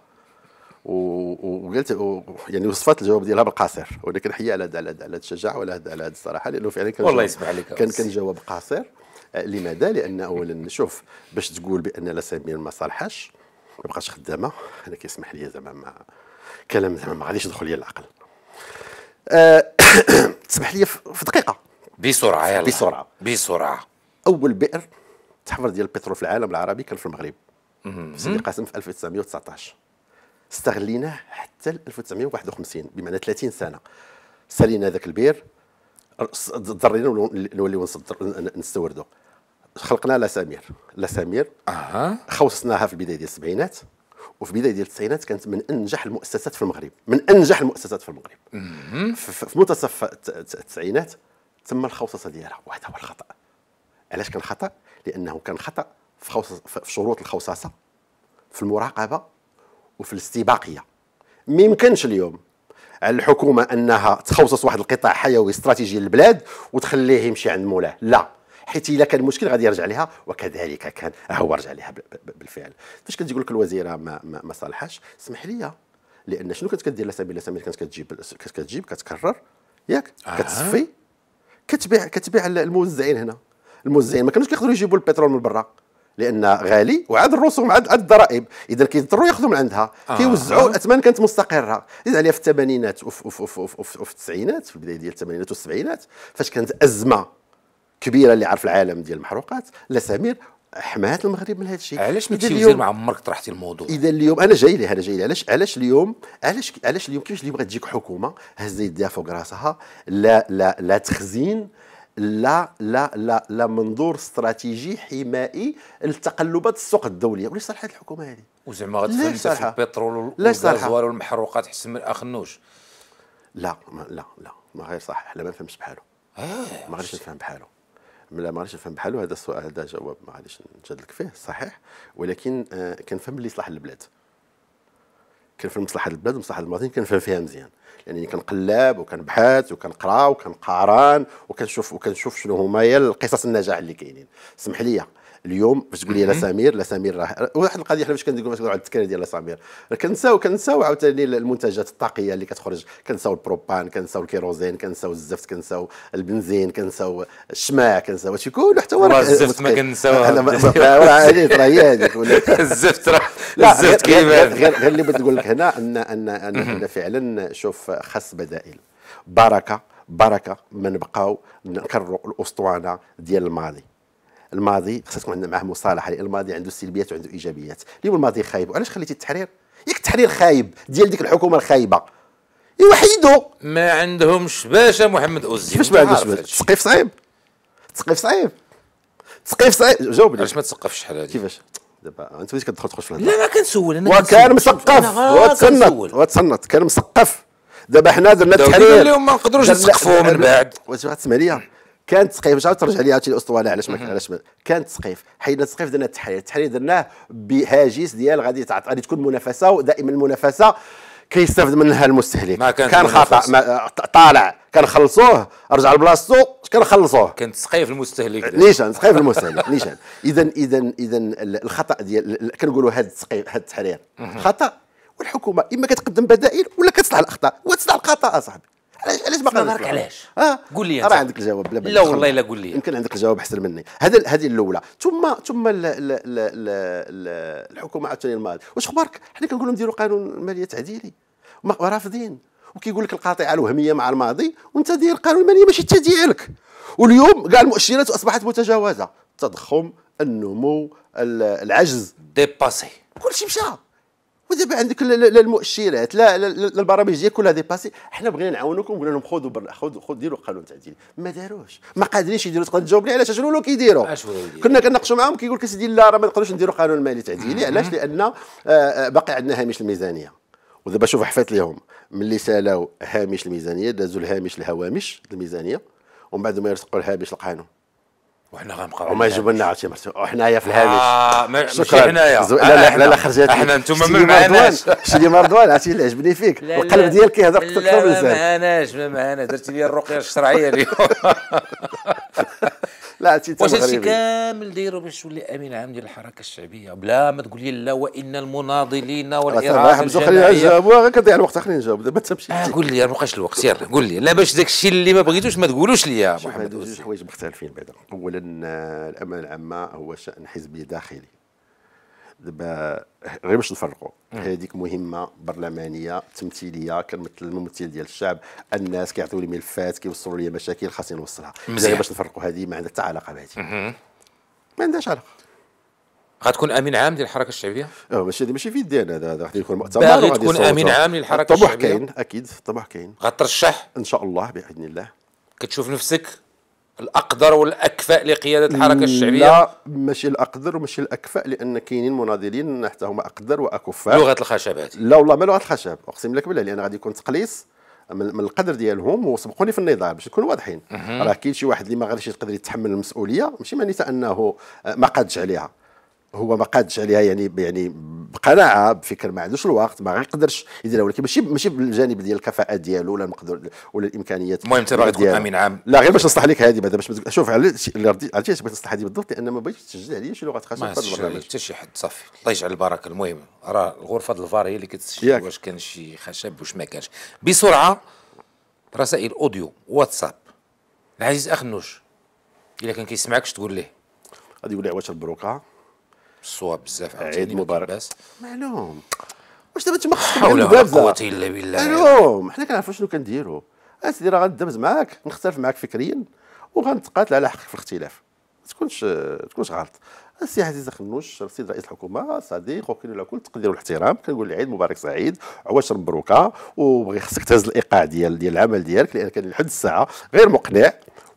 وقلت و... يعني وصفات الجواب ديالها بالقصير ولكن حيا على هذا على الشجاعه وعلى هذا على هذا الصراحه لانه فعلا كان والله يسمح عليك كان كان جواب قاصر آه، لماذا؟ لان اولا شوف باش تقول بان لا سمير ما صالحاش ما بقاش خدامه انا كيسمح لي زعما ما كلام زعما ما غاديش يدخل لي العقل آه، تسمح لي في دقيقه بسرعه يلا بسرعه بسرعه اول بئر تحفر ديال البترول في العالم العربي كان في المغرب سيدي قاسم في 1919 استغليناه حتى 1951 بمعنى 30 سنه سالينا ذاك البير ضرينا نوليو نستوردو خلقنا لاسامير لاسامير اها خوصناها في البدايه ديال السبعينات وفي بدايه ديال التسعينات كانت من انجح المؤسسات في المغرب من انجح المؤسسات في المغرب في منتصف التسعينات تم الخوصصه ديالها وهذا هو الخطا علاش كان خطا لانه كان خطا في, في شروط الخوصصه في المراقبه وفي الاستباقيه ما يمكنش اليوم على الحكومه انها تخوصص واحد القطاع حيوي استراتيجي للبلاد وتخليه يمشي عند مولاه لا حيت الا كان مشكل غادي يرجع لها وكذلك كان هو رجع لها بالفعل فاش كتقول لك الوزيره ما, ما, ما صالحاش اسمح لي لان شنو كانت كدير لا سمير لا سمير كانت كتجيب كانت كتجيب كتكرر ياك آه. كتصفي كتبيع كتبيع الموزعين هنا الموزعين ما كانوش كيقدروا يجيبوا البترول من برا لان غالي وعاد الرسوم عاد الضرائب اذا كيضطروا ياخذوا من عندها آه. كيوزعوا الاثمان كانت مستقره اذا عليها في الثمانينات وفي التسعينات في البدايه ديال الثمانينات والسبعينات فاش كانت ازمه كبيره اللي عارف العالم ديال المحروقات لا سمير حمات المغرب من هذا الشيء علاش ما اليوم مع عمرك طرحتي الموضوع اذا اليوم انا جاي لي انا جاي لي علاش علاش اليوم علاش علاش اليوم كيفاش اليوم غتجيك حكومه هزه يديها فوق راسها لا لا لا تخزين لا لا لا لا منظور استراتيجي حمائي لتقلبات السوق الدوليه وليش صالحه الحكومه هذه وزعما غتفهم في البترول والغازوال والمحروقات حسن من الاخ النوش لا ما لا لا ما غير صح احنا ما نفهمش بحاله آه ما غاديش نفهم بحاله لا ما عرفتش نفهم بحالو هذا السؤال هذا جواب ما غاديش نجادلك فيه صحيح ولكن آه، كنفهم اللي يصلح للبلاد كنفهم مصلحه البلاد ومصلحه المواطنين كنفهم فيها مزيان لانني يعني كنقلب وكنبحث وكنقرا وكنقارن وكنشوف وكنشوف شنو هما هي القصص النجاح اللي كاينين سمح لي اليوم باش تقول لي لا سمير لا سمير راه واحد القضيه حنا فاش كنديروا على التكرار ديال لا سمير كنساو كنساو عاوتاني المنتجات الطاقيه اللي كتخرج كنساو البروبان كنساو الكيروزين كنساو الزفت كنساو البنزين كنساو الشماع كنساو شي كله حتى هو الزفت ما كنساوها الزفت راه الزفت كيبان غير غير اللي بغيت نقول لك هنا ان ان ان فعلا شوف خاص بدائل بركه بركه ما نبقاو نكرروا الاسطوانه ديال الماضي الماضي تكون عندنا معاه مصالحه لان الماضي عنده سلبيات وعنده ايجابيات اليوم الماضي خايب وعلاش خليتي التحرير ياك التحرير خايب ديال ديك الحكومه الخايبه يوحيدو ما عندهمش باش محمد اوزي كيفاش ما عندهمش باش تسقيف صعيب تسقيف صعيب تسقيف صعيب جاوبني علاش ما تسقفش شحال هذه كيفاش دابا انت فاش كتدخل تخرج في الهضره لا ما كنسول انا وكان مثقف وتصنت وتصنت كان مثقف دابا حنا درنا التحرير اليوم ما نقدروش نسقفوا من بعد واش غتسمع ليا كانت سقيف مش عارف ترجع لي عاوتاني الاسطوانه علاش ما علاش كانت سقيف حيدنا سقيف درنا التحرير التحرير درناه بهاجس ديال غادي غادي تكون منافسه ودائما المنافسه كيستافد منها المستهلك ما كان كان خطا ما طالع كنخلصوه رجع لبلاصتو كنخلصوه كانت تسقيف المستهلك نيشان تسقيف المستهلك نيشان اذا اذا اذا الخطا ديال كنقولوا هذا التسقيف هذا التحرير خطا والحكومه اما كتقدم بدائل ولا كتصلح الاخطاء وتصلح الخطا اصاحبي علاش باقي نهارك علاش اه قول لي راه عندك الجواب لا والله الا قول لي يمكن عندك الجواب احسن مني هذا هذه الاولى ثم ثم الحكومه عاوتاني المال واش اخبارك حنا كنقول لهم ديروا قانون ماليه تعديلي ورافضين وكيقول لك القاطعه الوهميه مع الماضي وانت داير قانون الماليه ماشي حتى ديالك واليوم كاع المؤشرات اصبحت متجاوزه التضخم النمو العجز ديباسي كلشي مشى ودابا عندك المؤشرات لا البرامج ديال كلها ديباسي حنا بغينا نعاونوكم قلنا لهم خذوا خذوا ديروا قانون تعديل ما داروش ما قادرينش يديروا تقدر تجاوبني علاش شنو كيديروا كنا كناقشوا معاهم كيقول لك اسيدي لا راه ما نقدروش نديروا قانون مالي تعديلي علاش لان آه، آه، باقي عندنا هامش الميزانيه ودابا شوف حفات ليهم ملي سالاو هامش الميزانيه دازوا الهامش الهوامش الميزانيه ومن بعد ما يرسقوا الهامش القانون وحنا غنبقاو وما لنا عرفتي وحنايا في آه، الهامش آه ما شكرا هنايا زو... لا آه، لا لا لا خرجت احنا انتم ما معناش شتي لي مردوان عرفتي اللي عجبني فيك القلب ديالك كيهضر اكثر من الانسان لا ما معناش ما معناش درتي لي الرقيه الشرعيه اليوم لا واش هادشي كامل دايره باش تولي امين عام ديال الحركه الشعبيه بلا ما تقول لي لا وان المناضلين والاراده خلينا نجاوبوا غير كنضيع الوقت خلينا نجاوب دابا تمشي آه قول لي ما بقاش الوقت سير قول لي لا باش داك الشيء اللي ما بغيتوش ما تقولوش لي يا محمد جوج حوايج مختلفين بعدا اولا آه، الامانه العامه هو شان حزبي داخلي دابا غير باش نفرقوا هذيك مهمه برلمانيه تمثيليه كنمثل الممثل ديال الشعب الناس كيعطيو لي ملفات كيوصلوا لي مشاكل خاصني نوصلها غير باش نفرقوا هذه ما عندها حتى علاقه بهذه ما عندهاش علاقه غتكون امين عام ديال الحركه الشعبيه؟ اه ماشي هذا ماشي في يدي انا هذا غادي يكون مؤتمر باغي تكون امين عام للحركه الشعبيه؟ الطموح كاين اكيد الطموح كاين غترشح؟ ان شاء الله باذن الله كتشوف نفسك الاقدر والاكفاء لقياده الحركه الشعبيه لا ماشي الاقدر وماشي الاكفاء لان كاينين مناضلين حتى هما اقدر واكفاء لغه الخشبات لا والله ما لغه الخشب اقسم لك بالله لان غادي يكون تقليص من القدر ديالهم وسبقوني في النضال باش نكونوا واضحين راه كاين شي واحد اللي ما غاديش يقدر يتحمل المسؤوليه ماشي معناتها انه آه، ما قادش عليها هو ما قادش عليها يعني يعني بقناعه بفكر ما عندوش الوقت ما غيقدرش يديرها ولكن ماشي ماشي بالجانب ديال الكفاءات ديالو ولا المقدور ولا الامكانيات المهم ترى تكون امين عام لا غير باش نصلح لك هذه بعدا باش شوف علاش علاش بغيت نصلح هذه بالضبط لان ما بغيتش تسجل عليا شي لغه خاصه في البرنامج حتى شي حد صافي الله يجعل البركه المهم راه الغرفه الفار هي اللي كتسجل واش كان شي خشب واش ما كانش بسرعه رسائل اوديو واتساب العزيز اخ نوش الا كان كيسمعكش تقول ليه غادي يقول لي عواش البروكه الصواب بزاف عيد مبارك بس معلوم واش دابا تما حول لا قوه الا بالله معلوم حنا كنعرفوا شنو كنديروا اسيدي آه، راه غندمز معاك نختلف معاك فكريا وغنتقاتل على حقك في الاختلاف ما تكونش ما تكونش غلط السي آه، عزيز خنوش السيد رئيس الحكومه صديق وكل له كل التقدير والاحترام كنقول له عيد مبارك سعيد عواشر مبروكه وبغي خصك تهز الايقاع ديال ديال العمل ديالك لان كان لحد الساعه غير مقنع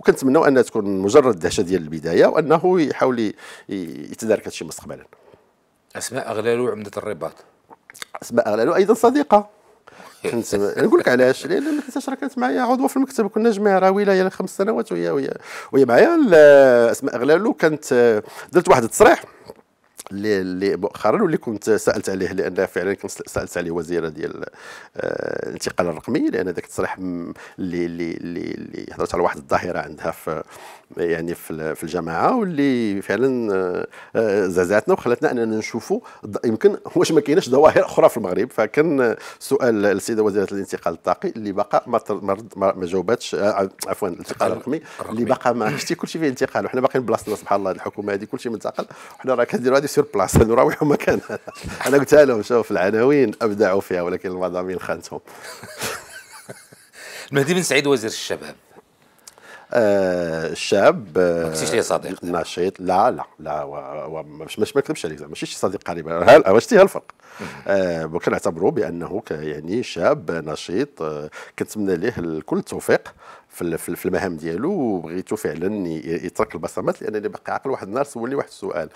وكنتمناو انها تكون مجرد دهشه ديال البدايه وانه يحاول يتدارك هذا الشيء مستقبلا اسماء اغلالو عمده الرباط اسماء اغلالو ايضا صديقه إيه. كنت نقول لك علاش لان ما كانتش راه كانت معايا عضوه في المكتب كنا راه راويله يعني خمس سنوات وهي وهي وهي معايا اسماء اغلالو كانت آه، درت واحد التصريح اللي اللي مؤخرا واللي كنت سالت عليه لان فعلا كنت سالت عليه وزيره ديال آه، الانتقال الرقمي لان ذاك التصريح اللي اللي اللي هضرت على واحد الظاهره عندها في يعني في الجماعه واللي فعلا آه، آه، زازعتنا وخلتنا اننا نشوفوا يمكن واش ما كايناش ظواهر اخرى في المغرب فكان سؤال السيده وزيره الانتقال الطاقي اللي بقى ما ما جاوباتش آه، عفوا الانتقال الرقمي اللي بقى ما شتي كلشي فيه انتقال وحنا باقيين بلاصتنا سبحان الله الحكومه هذه كلشي منتقل وحنا راه كنديروا هذه سير بلاصه نراوحوا مكان انا قلت لهم شوف العناوين ابدعوا فيها ولكن المضامين خانتهم المهدي بن سعيد وزير الشباب آه، شاب آه، ماكسيش ليه صديق نشيط لا لا لا مش مش ما نكذبش عليك ماشي شي صديق قريب واش الفرق آه، كنعتبره بانه يعني شاب نشيط كنتمنى ليه كل التوفيق في المهام ديالو وبغيتو فعلا يترك البصمات لانني باقي عاقل واحد النهار سولني واحد السؤال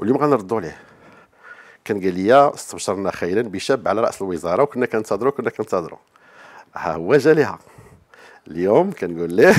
واليوم غنردو عليه كان قال لي استبشرنا خيرا بشاب على راس الوزاره وكنا كنتظروا كنا كنتظروا ها هو جا ليها اليوم كنقول ليه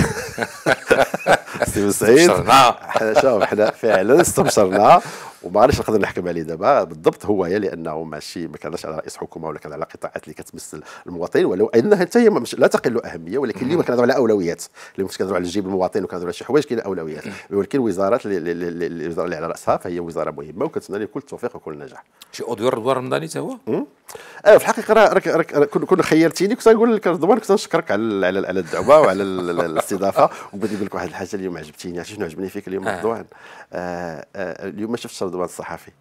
سي سعيد احنا شوف احنا فعلا استبشرنا وما عرفتش نقدر نحكم عليه دابا بالضبط هو هي لانه ماشي ما كانش على رئيس حكومه ولا كان على قطاعات اللي كتمس المواطنين ولو انها حتى هي لا تقل اهميه ولكن اليوم كنهضروا على اولويات اليوم كنهضروا على جيب المواطن وكنهضروا على شي حوايج كاين اولويات ولكن الوزارات الوزاره اللي على راسها فهي وزاره مهمه وكنتمنى لها كل التوفيق وكل النجاح شي اوديو الرضوان رمضاني حتى هو آه في الحقيقه راك راك كون خيرتيني كنت نقول لك رضوان كنت نشكرك على على الدعوه وعلى الاستضافه وبغيت نقول لك واحد الحاجه اليوم عجبتيني عرفتي شنو عجبني فيك اليوم آه. رضوان آه، آه، اليوم ما شفتش رضوان الصحفي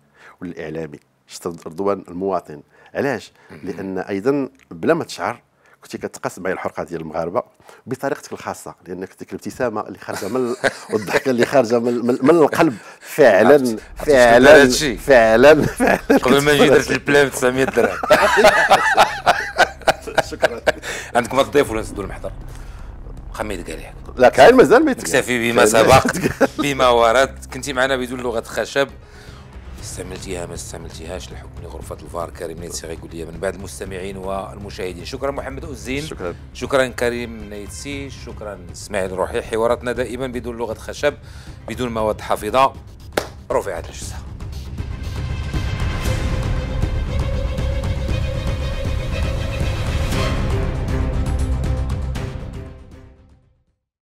والاعلامي شفت رضوان المواطن علاش لان ايضا بلا ما تشعر كنتي كتقاس معايا الحرقه ديال المغاربه بطريقتك الخاصه لانك ديك الابتسامه اللي خارجه من والضحكه اللي خارجه من, من, القلب فعلا فعلا فعلا فعلا قبل ما نجي درت البلان ب 900 درهم شكرا عندكم الضيف ولا نسدو المحضر حميد قال لا كاين مازال ما يتكتفي بما سبق بما ورد كنتي معنا بدون لغه خشب استعملتيها ما استعملتيهاش لحكم غرفه الفار كريم نيتسي غيقول لي من بعد المستمعين والمشاهدين شكرا محمد أوزين شكرا شكرا كريم نيتسي شكرا اسماعيل روحي حواراتنا دائما بدون لغه خشب بدون مواد حافظه رفعت الجزاء